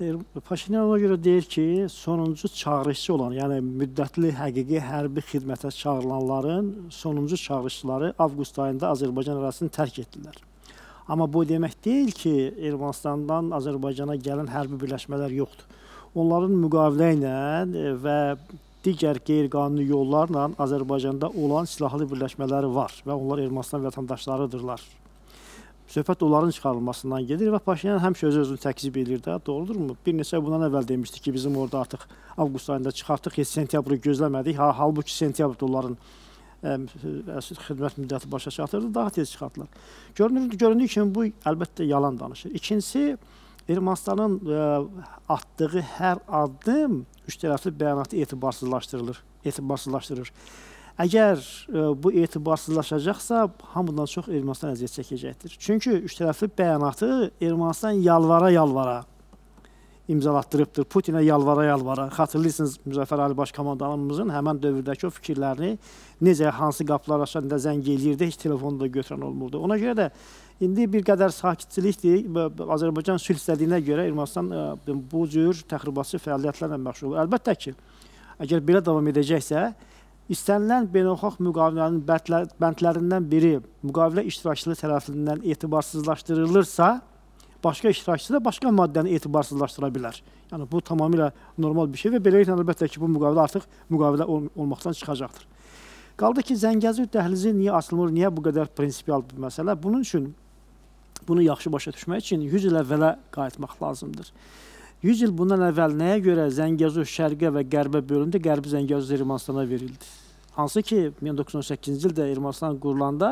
E, Paşinyan ona görə deyir ki, sonuncu çağırışçı olan, yəni müddətli həqiqi hərbi xidmətə çağırılanların sonuncu çağırışçıları avqust ayında Azərbaycan ərazisini tərk etdilər. Amma bu demək deyil ki, Ermənistandan Azərbaycana gələn hərbi birləşmələr yoxdur. Onların müqavilə ilə və digər qeyri-qanuni yollarla Azərbaycanda olan silahlı birləşmələri var və onlar Ermənistan vətəndaşlarıdırlar. Söhbət onların çıxarılmasından gedir və Paşinyan həmişə öz-özünü təkzib edir də, doğrudurmu? Bir neçə bundan əvvəl demişdik ki, bizim orada artıq avqust ayında çıxartdıq, heç sentyabrı gözləmədik. Ha, halbuki sentyabrda onların ə, xidmət müddəti başa çatırdı, daha tez çıxartdılar. Görünür, göründüyü kimi bu əlbəttə yalan danışır. İkincisi, Ermənistanın ə, e, atdığı hər addım üçtərəfli bəyanatı etibarsızlaşdırılır, etibarsızlaşdırır. Əgər ə, e, bu etibarsızlaşacaqsa, hamıdan çox Ermənistan əziyyət çəkəcəkdir. Çünki üçtərəfli bəyanatı Ermənistan yalvara-yalvara imzalatdırıbdır. Putinə yalvara-yalvara. Xatırlayırsınız Müzəffər Ali Baş komandanımızın həmin dövrdəki o fikirlərini necə hansı qapılar açanda zəng eləyirdi, heç telefonu da götürən olmurdu. Ona görə də İndi bir qədər sakitçilikdir. Azərbaycan sülh istədiyinə görə Ermənistan bu cür təxribatçı fəaliyyətlərlə məşğul olur. Əlbəttə ki, əgər belə davam edəcəksə, İstənilən beynəlxalq müqavilənin bəndlərindən biri müqavilə iştirakçılığı tərəfindən etibarsızlaşdırılırsa, başqa iştirakçı da başqa maddəni etibarsızlaşdıra bilər. Yəni bu tamamilə normal bir şey və beləliklə əlbəttə ki, bu müqavilə artıq müqavilə ol olmaqdan çıxacaqdır. Qaldı ki, Zəngəzur dəhlizi niyə açılmır, niyə bu qədər prinsipial bir məsələ? Bunun üçün bunu yaxşı başa düşmək üçün 100 il əvvələ qayıtmaq lazımdır. 100 il bundan əvvəl nəyə görə Zəngəzur şərqə və qərbə bölündü, qərbi Zəngəzur Ermənistana verildi? Hansı ki 1918-ci ildə Ermənistan qurulanda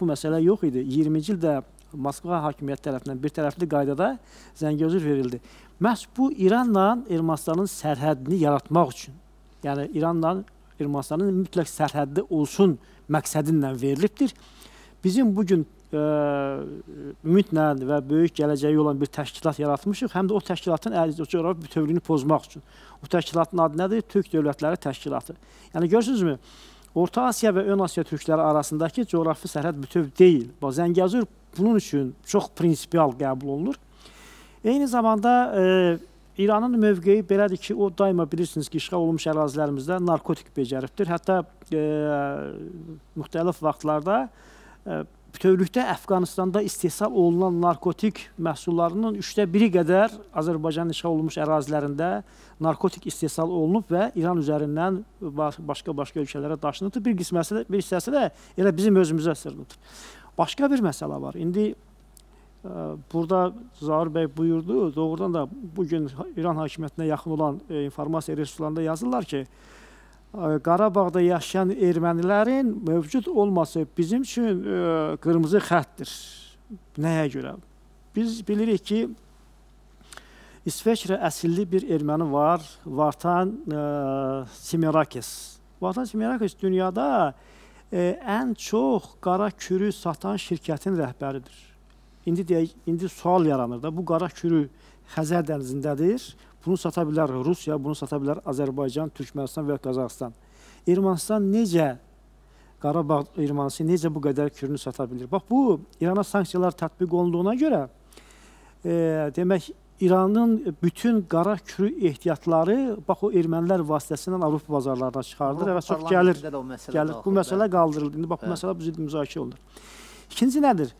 bu məsələ yox idi. 20-ci ildə Moskva hakimiyyəti tərəfindən bir tərəfli qaydada Zəngəzur verildi. Məhz bu İranla Ermənistanın sərhədini yaratmaq üçün, yəni İranla Ermənistanın mütləq sərhəddə olsun məqsədinlə verilibdir. Bizim bu gün ümidlə və böyük gələcəyi olan bir təşkilat yaratmışıq, həm də o təşkilatın coğrafi bütövlüyünü pozmaq üçün. O təşkilatın adı nədir? Türk Dövlətləri Təşkilatı. Yəni görürsünüzmü? Orta Asiya və Ön Asiya türkləri arasındakı coğrafi sərhəd bütöv deyil. Zəngəzur bunun üçün çox prinsipial qəbul olunur. Eyni zamanda e, İranın mövqeyi belədir ki, o daima bilirsiniz ki, işğal olunmuş ərazilərimizdə narkotik becəribdir. Hətta e, müxtəlif vaxtlarda e, bütövlükdə Əfqanistanda istehsal olunan narkotik məhsullarının üçdə biri qədər Azərbaycanın işğal olunmuş ərazilərində narkotik istehsal olunub və İran üzərindən başqa-başqa ölkələrə daşınıbdır. Bir qisməsi də, bir hissəsi də elə bizim özümüzə sırlıdır. Başqa bir məsələ var. İndi e, Burada Zahir bəy buyurdu, doğrudan da bugün İran hakimiyyətinə yaxın olan e, informasiya resurslarında yazırlar ki, Qarabağda yaşayan ermənilərin mövcud olması bizim üçün e, qırmızı xəttdir. Nəyə görə? Biz bilirik ki, İsveçrə əsilli bir erməni var, Vartan e, Simirakis. Vartan Simirakis dünyada e, ən çox qara kürü satan şirkətin rəhbəridir. İndi deyək, indi sual yaranır da, bu qara kürü Xəzər dənizindədir. Bunu sata bilər Rusiya, bunu sata bilər Azərbaycan, Türkmənistan və Qazaxıstan. Ermənistan necə Qarabağ ermənisi necə bu qədər kürünü sata bilir? Bax, bu İrana sanksiyalar tətbiq olunduğuna görə e, demək, İranın bütün qara kürü ehtiyatları bax o ermənilər vasitəsilə Avropa bazarlarına çıxarılır və çox gəlir. Gəlir. Bu məsələ qaldırıldı. İndi bax bu məsələ bizim müzakirə olunur. İkinci nədir?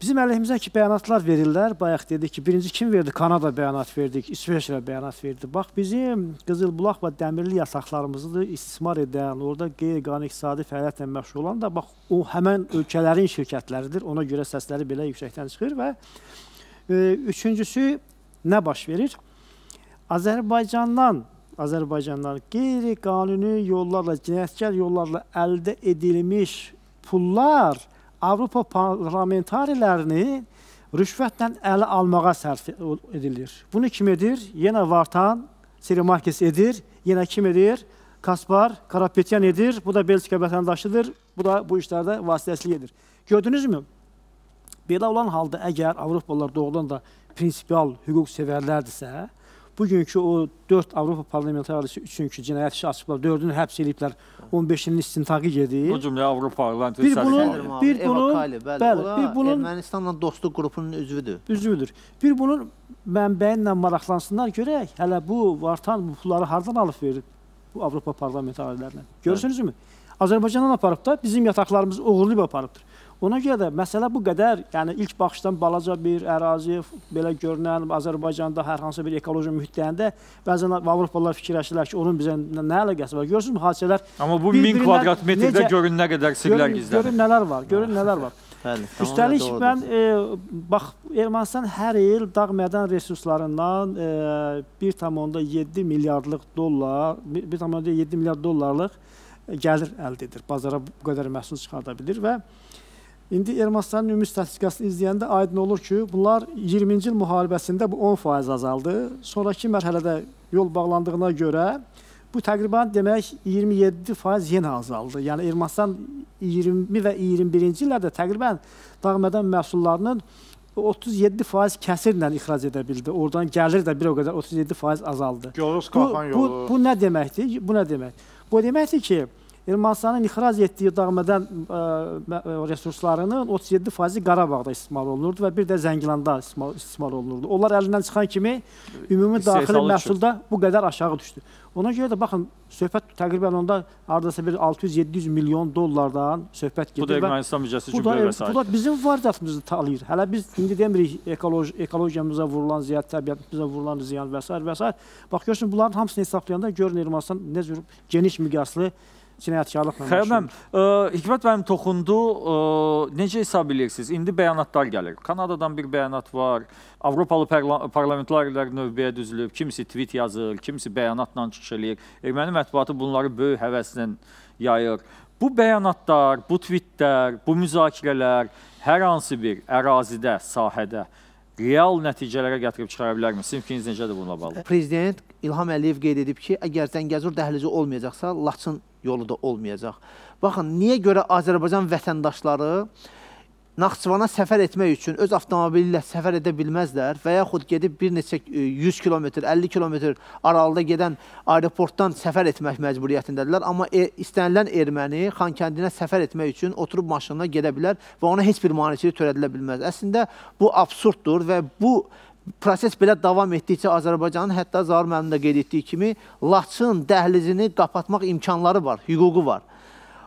Bizim əleyhimizə ki, bəyanatlar verirlər. Bayaq dedik ki, birinci kim verdi? Kanada bəyanat verdik, İsveçrə bəyanat verdi. Bax, bizim Qızılbulaq və dəmirli yasaqlarımızı istismar edən, orada qeyri-qanuni iqtisadi fəaliyyətlə məşğul olan da bax, o həmən ölkələrin şirkətləridir. Ona görə səsləri belə yüksəkdən çıxır və e, üçüncüsü nə baş verir? Azərbaycandan Azərbaycandan qeyri-qanuni yollarla, cinayətkar yollarla əldə edilmiş pullar Avropa parlamentarilərini rüşvətlə ələ almağa sərf edilir. Bunu kim edir? Yenə Vartan Serimarkes edir, yenə kim edir? Kaspar Karapetyan edir. Bu da Belçika vətəndaşıdır. Bu da bu işlərdə vasitəçilik edir. Gördünüzmü? Belə olan halda əgər Avropalılar doğrudan da prinsipial hüquq sevərlərdirsə, Bugünkü o 4 Avropa parlamentarisi üçünkü cinayət işi açıblar, 4-ünü həbs eləyiblər, 15-nin istintakı gedir. Bu cümlə Avropa parlamentari bir bunun, bir bunun, Kali, bəli, bəli, bir bunun Ermənistanla dostluq qrupunun üzvüdür. Üzvüdür. Bir bunun mənbəyi ilə maraqlansınlar görək, hələ bu vartan bu pulları hardan alıb verib bu Avropa parlamentarilərinə. Görürsünüzmü? Azərbaycandan aparıb da bizim yataqlarımızı oğurlayıb aparıbdır. Ona görə də məsələ bu qədər, yəni ilk baxışdan balaca bir ərazi belə görünən Azərbaycanda hər hansı bir ekoloji mühit deyəndə bəzən Avropalılar fikirləşirlər ki, onun bizə nə əlaqəsi var? Görürsünüz hadisələr Amma bu 1000 kvadrat metrdə görün nə qədər sirlər gizlənir. Görün nələr var, görün nələr var. Bəli, tamam, Üstəlik yəni doğrudur. mən e, bax Ermənistan hər il dağ mədən resurslarından e, 1.7 milyardlıq dollar, 1.7 milyard dollarlıq gəlir əldə edir. Bazara bu qədər məhsul çıxarda bilir və İndi Ermənistanın ümumi statistikasını izləyəndə aydın olur ki, bunlar 20-ci il müharibəsində bu 10% azaldı. Sonrakı mərhələdə yol bağlandığına görə bu təqribən demək 27% yenə azaldı. Yəni Ermənistan 20 və 21-ci illərdə təqribən dağmədən məhsullarının 37% kəsirlə ixrac edə bildi. Oradan gəlir də bir o qədər 37% azaldı. Görürüz qalxan yolu. Bu, bu, bu nə deməkdir? Bu nə demək? Bu deməkdir ki, Ermənistanın ixrac etdiyi dağmədən e, e, resurslarının 37 faizi Qarabağda istismar olunurdu və bir də Zəngilanda istismar olunurdu. Onlar əlindən çıxan kimi ümumi daxili məhsulda bu qədər aşağı düşdü. Ona görə də baxın, söhbət təqribən onda hardasa bir 600-700 milyon dollardan söhbət gedir. Bu da Ermənistan büdcəsi üçün böyük vəsaitdir. Bu da erm-, bizim vardiyyatımızı talayır. Hələ biz indi demirik ekoloji, ekologiyamıza vurulan ziyan, təbiətimizə vurulan ziyan və s. və s. Bax, görsün, bunların hamısını hesablayanda görün Ermənistan nə cür geniş miqyaslı cinayətkarlıqla məşğul. Xəyəm, Hikmət müəllim toxundu. Ə, necə hesab eləyirsiniz? İndi bəyanatlar gəlir. Kanadadan bir bəyanat var. Avropalı parla parlamentlər növbəyə düzülüb. Kimisi tweet yazır, kimisi bəyanatla çıxış eləyir. Erməni mətbuatı bunları böyük həvəslə yayır. Bu bəyanatlar, bu tweetlər, bu müzakirələr hər hansı bir ərazidə, sahədə real nəticələrə gətirib çıxara bilərmi? Sizin fikriniz necədir bununla bağlı? Prezident İlham Əliyev qeyd edib ki, əgər Zəngəzur dəhlizi olmayacaqsa, Laçın yolu da olmayacaq. Baxın, niyə görə Azərbaycan vətəndaşları Naxçıvana səfər etmək üçün öz avtomobili ilə səfər edə bilməzlər və yaxud gedib bir neçə 100 e, kilometr, 50 kilometr aralıda gedən aeroportdan səfər etmək məcburiyyətindədirlər. Amma e, istənilən erməni Xankəndinə səfər etmək üçün oturub maşınına gedə bilər və ona heç bir maneçilik törədilə bilməz. Əslində bu absurddur və bu proses belə davam etdikcə Azərbaycanın hətta Zahar müəllim də qeyd etdiyi kimi Laçın dəhlizini qapatmaq imkanları var, hüququ var.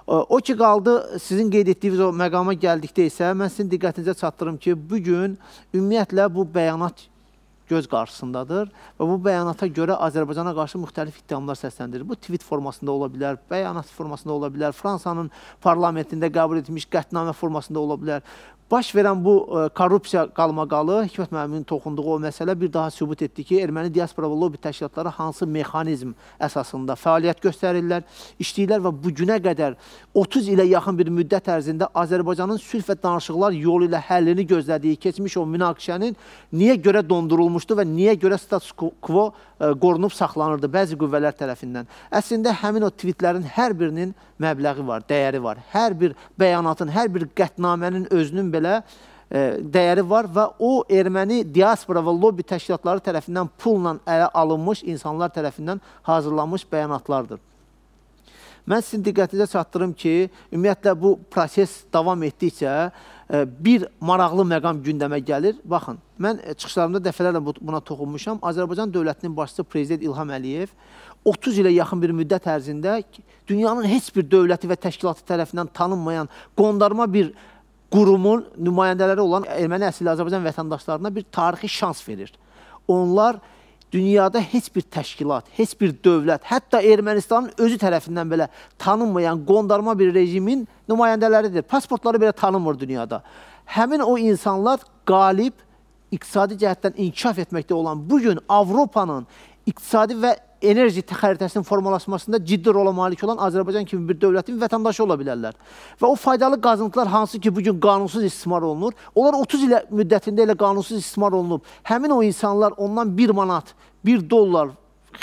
O ki qaldı, sizin qeyd etdiyiniz o məqama gəldikdə isə mən sizin diqqətinizə çatdırım ki, bu gün ümumiyyətlə bu bəyanat göz qarşısındadır və bu bəyanata görə Azərbaycana qarşı müxtəlif ittihamlar səsləndirir. Bu tweet formasında ola bilər, bəyanat formasında ola bilər, Fransanın parlamentində qəbul edilmiş qətnamə formasında ola bilər. Baş verən bu e, korrupsiya qalmaqalı, Hikmət müəllimin toxunduğu o məsələ bir daha sübut etdi ki, erməni diaspora lobi təşkilatları hansı mexanizm əsasında fəaliyyət göstərirlər, işləyirlər və bugünə qədər 30 ilə yaxın bir müddət ərzində Azərbaycanın sülh və danışıqlar yolu ilə həllini gözlədiyi keçmiş o münaqişənin niyə görə dondurulmuşdu və niyə görə status quo E, qorunub saxlanırdı bəzi qüvvələr tərəfindən. Əslində həmin o tweetlərin hər birinin məbləği var, dəyəri var. Hər bir bəyanatın, hər bir qətnamənin özünün belə e, dəyəri var və o erməni diaspora və lobby təşkilatları tərəfindən pulla ələ alınmış insanlar tərəfindən hazırlanmış bəyanatlardır. Mən sizin diqqətinizə çatdırım ki, ümumiyyətlə bu proses davam etdikcə bir maraqlı məqam gündəmə gəlir. Baxın, mən e, çıxışlarımda dəfələrlə buna toxunmuşam. Azərbaycan dövlətinin başçısı prezident İlham Əliyev 30 ilə yaxın bir müddət ərzində dünyanın heç bir dövləti və təşkilatı tərəfindən tanınmayan qondarma bir qurumun nümayəndələri olan erməni əsilli Azərbaycan vətəndaşlarına bir tarixi şans verir. Onlar dünyada heç bir təşkilat, heç bir dövlət, hətta Ermənistanın özü tərəfindən belə tanınmayan qondarma bir rejimin nümayəndələridir. Pasportları belə tanınmır dünyada. Həmin o insanlar qalib iqtisadi cəhətdən inkişaf etməkdə olan bu gün Avropanın iqtisadi və enerji xəritəsinin formalaşmasında ciddi rola malik olan Azərbaycan kimi bir dövlətin vətəndaşı ola bilərlər. Və o faydalı qazıntılar hansı ki, bugün qanunsuz istismar olunur, onlar 30 ilə müddətində elə qanunsuz istismar olunub. Həmin o insanlar ondan 1 manat, 1 dollar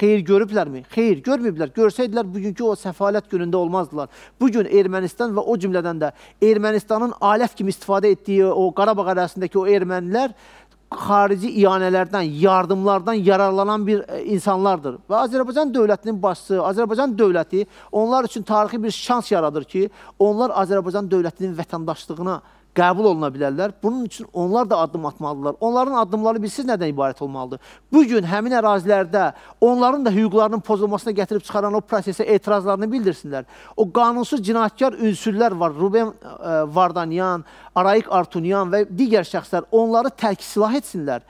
xeyir görüblərmi? Xeyir görməyiblər. Görsəydilər bugünkü o səfalət günündə olmazdılar. Bu gün Ermənistan və o cümlədən də Ermənistanın alət kimi istifadə etdiyi o Qarabağ ərazisindəki o ermənilər xarici iyanələrdən, yardımlardan yararlanan bir e, insanlardır. Və Azərbaycan dövlətinin başçısı, Azərbaycan dövləti onlar üçün tarixi bir şans yaradır ki, onlar Azərbaycan dövlətinin vətəndaşlığına yararlanır qəbul oluna bilərlər. Bunun üçün onlar da addım atmalıdırlar. Onların addımları bilsiz nədən ibarət olmalıdır? Bu gün həmin ərazilərdə onların da hüquqlarının pozulmasına gətirib çıxaran o prosesə etirazlarını bildirsinlər. O qanunsuz cinayətkar ünsürlər var. Ruben e, Vardanyan, Araik Artunyan və digər şəxslər onları tərk silah etsinlər.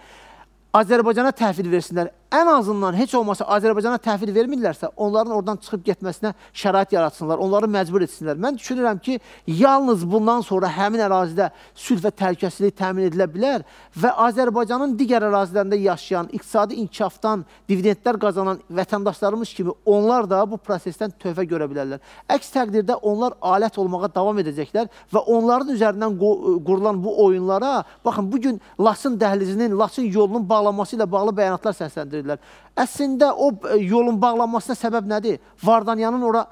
Azərbaycana təhvil versinlər ən azından heç olmasa Azərbaycana təhvil vermirlərsə, onların oradan çıxıb getməsinə şərait yaratsınlar, onları məcbur etsinlər. Mən düşünürəm ki, yalnız bundan sonra həmin ərazidə sülh və təhlükəsizlik təmin edilə bilər və Azərbaycanın digər ərazilərində yaşayan, iqtisadi inkişafdan dividendlər qazanan vətəndaşlarımız kimi onlar da bu prosesdən tövbə görə bilərlər. Əks təqdirdə onlar alət olmağa davam edəcəklər və onların üzərindən qurulan bu oyunlara, baxın, bugün Lasın dəhlizinin, Lasın yolunun bağlanması ilə bağlı bəyanatlar səsləndirir edirlər. Əslində o e, yolun bağlanmasına səbəb nədir? Vardanyanın ora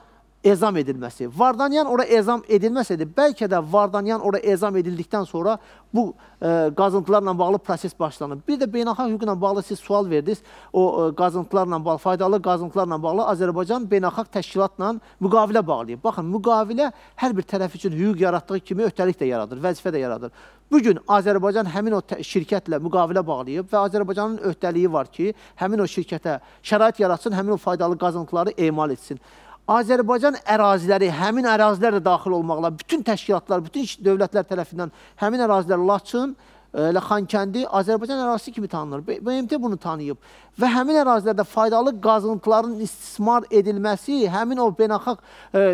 ezam edilməsi. Vardanyan ora ezam edilməsəydi, bəlkə də Vardanyan ora ezam edildikdən sonra bu ə, e, qazıntılarla bağlı proses başlanıb. Bir də beynəlxalq hüquqla bağlı siz sual verdiniz. O ə, e, qazıntılarla bağlı, faydalı qazıntılarla bağlı Azərbaycan beynəlxalq təşkilatla müqavilə bağlayıb. Baxın, müqavilə hər bir tərəf üçün hüquq yaratdığı kimi öhdəlik də yaradır, vəzifə də yaradır. Bu gün Azərbaycan həmin o şirkətlə müqavilə bağlayıb və Azərbaycanın öhdəliyi var ki, həmin o şirkətə şərait yaratsın, həmin o faydalı qazıntıları emal etsin. Azərbaycan əraziləri, həmin ərazilər də daxil olmaqla, bütün təşkilatlar, bütün dövlətlər tərəfindən həmin ərazilər Laçın, e, elə Xankəndi Azərbaycan ərazisi kimi tanınır. BMT bunu tanıyıb və həmin ərazilərdə faydalı qazıntıların istismar edilməsi həmin o beynəlxalq e,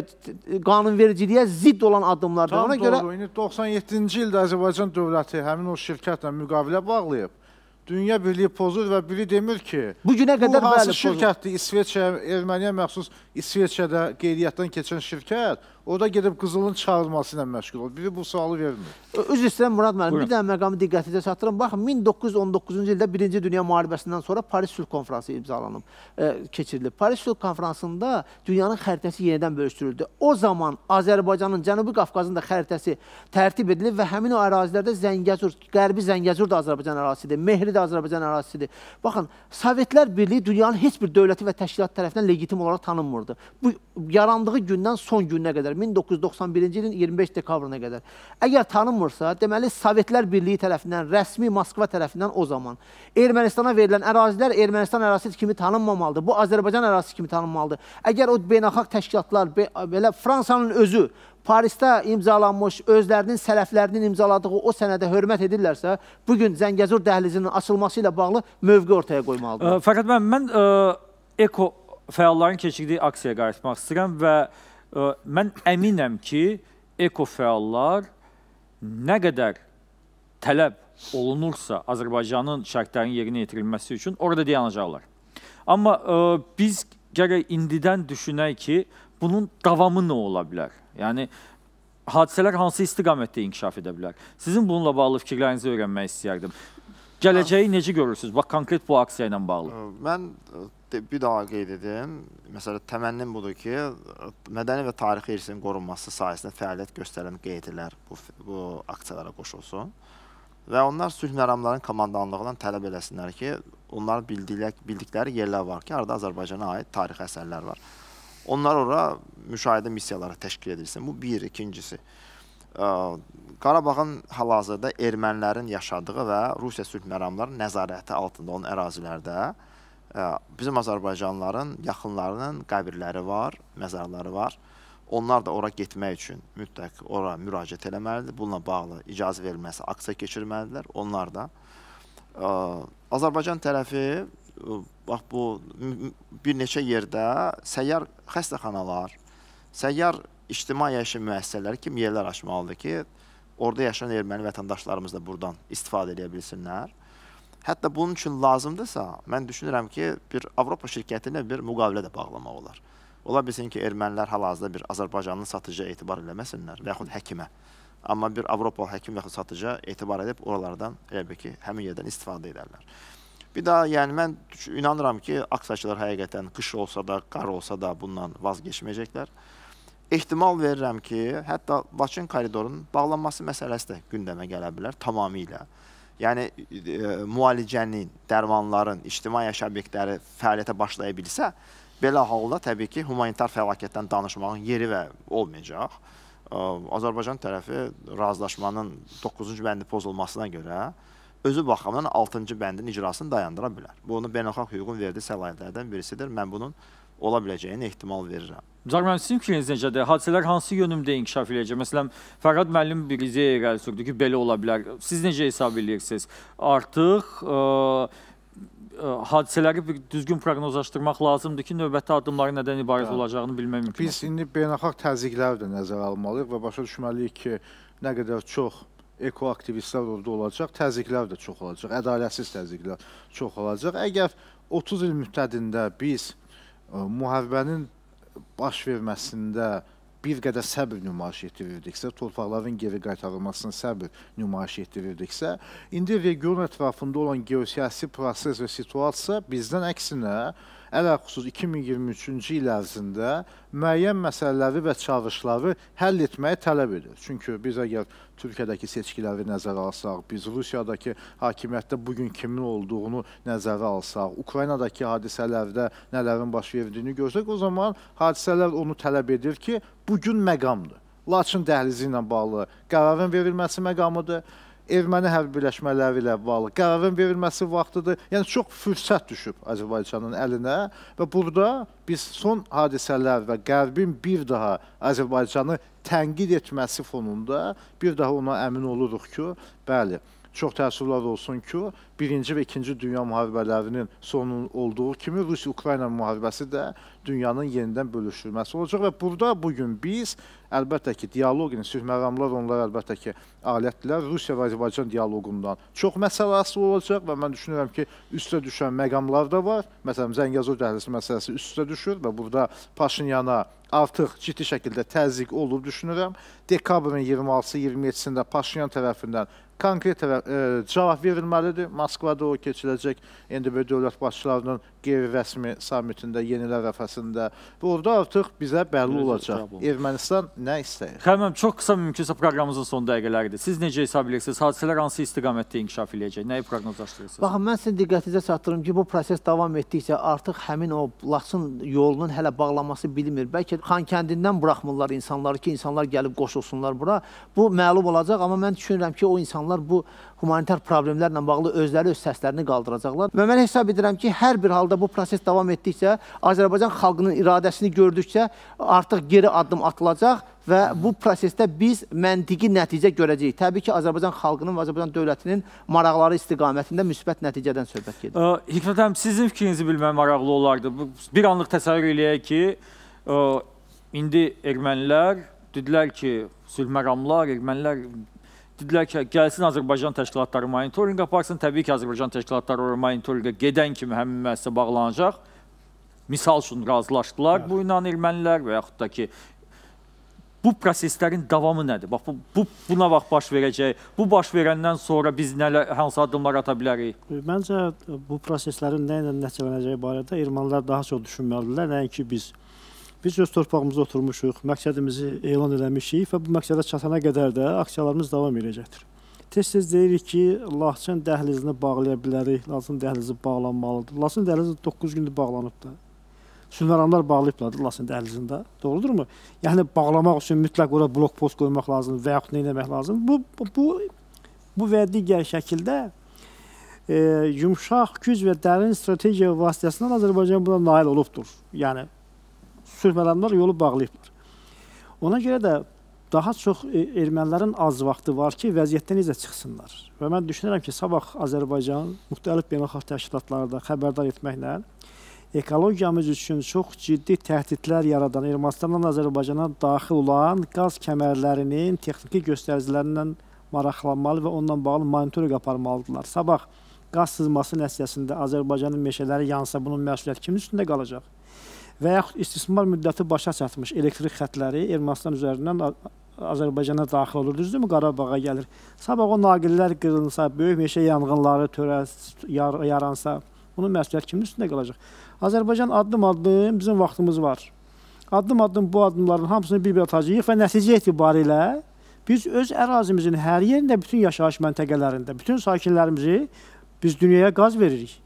qanunvericiliyə zidd olan addımlardır. Tam Ona doğru. Görə... 97-ci ildə Azərbaycan dövləti həmin o şirkətlə müqavilə bağlayıb dünya birliyi pozur və biri demir ki, bu günə qədər bu hansı bəli, şirkətdir? İsveçrə, Erməniyə məxsus İsveçrədə qeydiyyatdan keçən şirkət, orada gedib qızılın çağırması ilə məşğul olur. Biri bu sualı vermir. Üz istəyirəm Murad müəllim, bir dənə məqamı diqqətinizə çatdırım. Bax, 1919-cu ildə 1-ci Dünya müharibəsindən sonra Paris Sülh Konfransı imzalanıb, e, keçirilib. Paris Sülh Konfransında dünyanın xəritəsi yenidən bölüşdürüldü. O zaman Azərbaycanın, Cənubi Qafqazın da xəritəsi tərtib edilib və həmin o ərazilərdə Zəngəzur, Qərbi Zəngəzur da Azərbaycan ərazisidir. Mehri də Azərbaycan ərazisidir. Baxın, Sovetlər Birliyi dünyanın heç bir dövləti və təşkilat tərəfindən legitim olaraq tanınmırdı. Bu yarandığı gündən son gününə qədər, 1991-ci ilin 25 dekabrına qədər. Əgər tanınmırsa, deməli Sovetlər Birliyi tərəfindən, rəsmi Moskva tərəfindən o zaman Ermənistana verilən ərazilər Ermənistan ərazisi kimi tanınmamalıdır. Bu Azərbaycan ərazisi kimi tanınmalıdır. Əgər o beynəlxalq təşkilatlar, belə Fransanın özü Parisdə imzalanmış, özlərinin sələflərinin imzaladığı o sənədə hörmət edirlərsə, bugün Zəngəzur dəhlizinin açılması ilə bağlı mövqə ortaya qoymalıdır. Fəqət mən, mən ə, eko fəalların keçirdiyi aksiyaya qayıtmaq istəyirəm və ə, mən əminəm ki, eko fəallar nə qədər tələb olunursa Azərbaycanın şərtlərinin yerinə yetirilməsi üçün orada dayanacaqlar. Amma ə, biz gərək indidən düşünək ki, bunun davamı nə ola bilər? Yəni hadisələr hansı istiqamətdə inkişaf edə bilər? Sizin bununla bağlı fikirlərinizi öyrənmək istəyərdim. Gələcəyi necə görürsüz? Bax konkret bu aksiya ilə bağlı. Mən bir daha qeyd edim. Məsələn, təmənnim budur ki, mədəni və tarixi irsin qorunması sahəsində fəaliyyət göstərən qeydlər bu, bu aksiyalara qoşulsun. Və onlar sülh məramların komandanlığından tələb eləsinlər ki, onlar bildikləri yerlər var ki, arada Azərbaycana aid tarixi əsərlər var. Onlar ora müşahidə missiyaları təşkil edilsin. Bu bir, ikincisi. Qarabağın hal-hazırda ermənilərin yaşadığı və Rusiya sülh məramları nəzarəti altında onun ərazilərdə bizim Azərbaycanlıların yaxınlarının qəbirləri var, məzarları var. Onlar da ora getmək üçün mütləq ora müraciət eləməlidir. Bununla bağlı icazə verilməsi aksiya keçirməlidirlər. Onlar da Azərbaycan tərəfi bax bu bir neçə yerdə səyyar xəstəxanalar, səyyar ictimai yaşam müəssisələri kimi yerlər açmalıdır ki, orada yaşayan erməni vətəndaşlarımız da buradan istifadə edə bilsinlər. Hətta bunun üçün lazımdırsa, mən düşünürəm ki, bir Avropa şirkəti ilə bir müqavilə də bağlamaq olar. Ola bilsin ki, ermənilər hal-hazırda bir Azərbaycanın satıcıya etibar eləməsinlər və yaxud həkimə. Amma bir Avropalı həkim və yaxud satıcıya etibar edib oralardan elə bil ki, həmin yerdən istifadə edərlər. Bir daha yəni mən inanıram ki, Aksakilər həqiqətən qış olsa da, qar olsa da bundan vazgeçməyəcəklər. Ehtimal verirəm ki, hətta Laçın koridorunun bağlanması məsələsi də gündəmə gələ bilər tamamilə. Yəni e, müalicənin, dərmanların, ictimai yaş obyektləri fəaliyyətə başlaya bilsə, belə halda təbii ki, humanitar fəlakətdən danışmağın yeri və olmayacaq. E, Azərbaycan tərəfi razılaşmanın 9-cu bəndi pozulmasına görə özü baxımından 6-cı bəndin icrasını dayandıra bilər. Bu onu beynəlxalq hüququn verdiyi səlahiyyətlərdən birisidir. Mən bunun ola biləcəyini ehtimal verirəm. Müzar müəllim, sizin fikriniz necədir? Hadisələr hansı yönümdə inkişaf eləyəcək? Məsələn, Fərhad müəllim bir ideya irəli sürdü ki, belə ola bilər. Siz necə hesab edirsiniz? Artıq ə, e, e, hadisələri bir düzgün proqnozlaşdırmaq lazımdır ki, növbəti addımların nədən ibarət Yə. olacağını bilmək mümkün. Biz indi beynəlxalq təzyiqləri də nəzərə almalıyıq və başa düşməliyik ki, nə qədər çox ekoaktivistlər orada olacaq, təzyiqlər də çox olacaq, ədalətsiz təzyiqlər çox olacaq. Əgər 30 il müddətində biz ə, e, müharibənin baş verməsində bir qədər səbr nümayiş etdirirdiksə, torpaqların geri qaytarılmasını səbr nümayiş etdirirdiksə, indi region ətrafında olan geosiyasi proses və situasiya bizdən əksinə ələxüsus 2023-cü il ərzində müəyyən məsələləri və çağırışları həll etməyi tələb edir. Çünki biz əgər Türkiyədəki seçkiləri nəzərə alsaq, biz Rusiyadakı hakimiyyətdə bugün kimin olduğunu nəzərə alsaq, Ukraynadakı hadisələrdə nələrin baş verdiyini görsək, o zaman hadisələr onu tələb edir ki, bugün məqamdır. Laçın dəhlizi ilə bağlı qərarın verilməsi məqamıdır erməni hərbiləşmələri ilə bağlı qərarın verilməsi vaxtıdır. Yəni çox fürsət düşüb Azərbaycanın əlinə və burada biz son hadisələr və Qərbin bir daha Azərbaycanı tənqid etməsi fonunda bir daha ona əmin oluruq ki, bəli, çox təəssüflər olsun ki, birinci və ikinci dünya müharibələrinin sonunun olduğu kimi Rusiya-Ukrayna müharibəsi də dünyanın yenidən bölüşülməsi olacaq və burada bugün biz əlbəttə ki, dialoqun, sülh məramlar onlar əlbəttə ki, alətlər Rusiya və Azərbaycan dialoqundan çox məsələsi olacaq və mən düşünürəm ki, üstə düşən məqamlar da var. Məsələn, Zəngəzur dəhlizi məsələsi üstə düşür və burada Paşinyana artıq ciddi şəkildə təzyiq olub düşünürəm. Dekabrın 26-27-sində Paşinyan tərəfindən konkret tərəf, e, cavab verilməlidir. Moskvada o keçiriləcək NDB dövlət başçılarının qeyri-rəsmi sammitində, yenilər rəfəsində. Burada artıq bizə bəlli olacaq Ermənistan nə istəyir. Xəməm, çox qısa mümkünsə proqramımızın son dəqiqələridir. Siz necə hesab edirsiniz? Hadisələr hansı istiqamətdə inkişaf edəcək? Nəyi proqnozlaşdırırsınız? Baxın, mən sizin diqqətinizə çatdırım ki, bu proses davam etdikcə artıq həmin o Laçın yolunun hələ bağlanması bilinmir. Bəlkə Xankəndindən buraxmırlar insanları ki, insanlar gəlib qoşulsunlar bura. Bu məlum olacaq, amma mən düşünürəm ki, o insanlar insanlar bu humanitar problemlərlə bağlı özləri öz səslərini qaldıracaqlar. Və mən hesab edirəm ki, hər bir halda bu proses davam etdikcə, Azərbaycan xalqının iradəsini gördükcə artıq geri addım atılacaq və bu prosesdə biz məntiqi nəticə görəcəyik. Təbii ki, Azərbaycan xalqının və Azərbaycan dövlətinin maraqları istiqamətində müsbət nəticədən söhbət gedir. Hikmət həm, sizin fikrinizi bilmək maraqlı olardı. Bir anlıq təsəvvür eləyək ki, ə, indi ermənilər dedilər ki, sülh məramlar, ermənilər Dedilər ki, gəlsin Azərbaycan təşkilatları monitorinq aparsın. Təbii ki, Azərbaycan təşkilatları ora monitorinqə gedən kimi həmin müəssisə bağlanacaq. Misal üçün razılaşdılar Bəli. bu ilə ermənilər və yaxud da ki bu proseslərin davamı nədir? Bax bu, bu buna vaxt baş verəcək. Bu baş verəndən sonra biz nələr hansı addımlar ata bilərik? E, məncə bu proseslərin nə ilə nəticələnəcəyi barədə ermənilər daha çox düşünməlidirlər, nəinki biz. Biz öz torpağımızda oturmuşuq, məqsədimizi elan eləmişik və bu məqsədə çatana qədər də aksiyalarımız davam edəcəkdir. Tez-tez deyirik ki, Laçın dəhlizini bağlaya bilərik, Laçın dəhlizi bağlanmalıdır. Laçın dəhlizi 9 gündür bağlanıbdır. Sülməranlar bağlayıblar Laçın dəhlizində. Doğrudurmu? Yəni bağlamaq üçün mütləq ora blok post qoymaq lazımdır və yaxud nə etmək lazımdır? Bu bu bu və digər şəkildə e, yumşaq güc və dərin strategiya vasitəsilə Azərbaycan buna nail olubdur. Yəni sülh məramlar yolu bağlayıblar. Ona görə də daha çox e, ermənilərin az vaxtı var ki, vəziyyətdən necə çıxsınlar. Və mən düşünürəm ki, sabah Azərbaycan müxtəlif beynəlxalq təşkilatlarda xəbərdar etməklə ekologiyamız üçün çox ciddi təhdidlər yaradan Ermənistandan Azərbaycana daxil olan qaz kəmərlərinin texniki göstəricilərindən maraqlanmalı və onunla bağlı monitorinq aparmalıdırlar. Sabah qaz sızması nəticəsində Azərbaycanın meşələri yansa bunun məsuliyyəti kimin üstündə qalacaq? və yaxud istismar müddəti başa çatmış elektrik xətləri Ermənistan üzərindən Azərbaycana daxil olur. Düzdürmü? Qarabağa gəlir. Sabah o naqillər qırılsa, böyük meşə yanğınları törəs, yar yaransa, bunun məsuliyyət kimin üstündə qalacaq? Azərbaycan addım-addım bizim vaxtımız var. Addım-addım bu addımların hamısını bir-bir atacağıq və nəticə itibarilə biz öz ərazimizin hər yerində, bütün yaşayış məntəqələrində, bütün sakinlərimizi biz dünyaya qaz veririk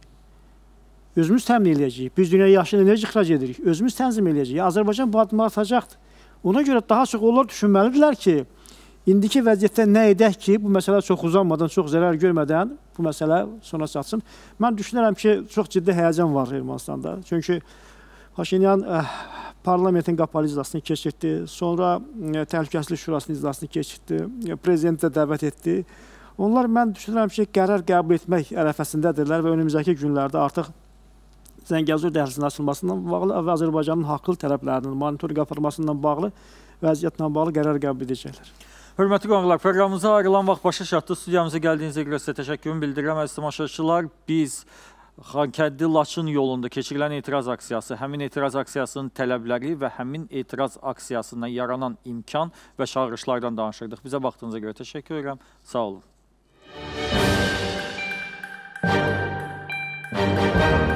özümüz təmin eləyəcəyik. Biz dünyaya yaşıl enerji ixrac edirik, özümüz tənzim eləyəcəyik. Azərbaycan bu addımı atacaqdır. Ona görə daha çox onlar düşünməlidirlər ki, indiki vəziyyətdə nə edək ki, bu məsələ çox uzanmadan, çox zərər görmədən bu məsələ sona çatsın. Mən düşünürəm ki, çox ciddi həyəcan var Ermənistanda. Çünki Paşinyan ə, eh, parlamentin qapalı iclasını keçirdi, sonra ə, eh, Təhlükəsizlik Şurasının iclasını keçirdi, prezidenti də dəvət etdi. Onlar mən düşünürəm ki, qərar qəbul etmək ərəfəsindədirlər və önümüzdəki günlərdə artıq Zəngəzur dəhlizinin açılmasından bağlı və Azərbaycanın haqlı tələblərinin monitor qapırmasından bağlı vəziyyətlə bağlı qərar qəbul edəcəklər. Hörmətli qonaqlar, proqramımıza ayrılan vaxt başa çatdı. Studiyamıza gəldiyinizə görə sizə təşəkkürümü bildirirəm. Əziz tamaşaçılar, biz Xankəndi-Laçın yolunda keçirilən etiraz aksiyası, həmin etiraz aksiyasının tələbləri və həmin etiraz aksiyasından yaranan imkan və çağırışlardan danışırdıq. Bizə baxdığınıza görə təşəkkür edirəm. Sağ olun. Thank you.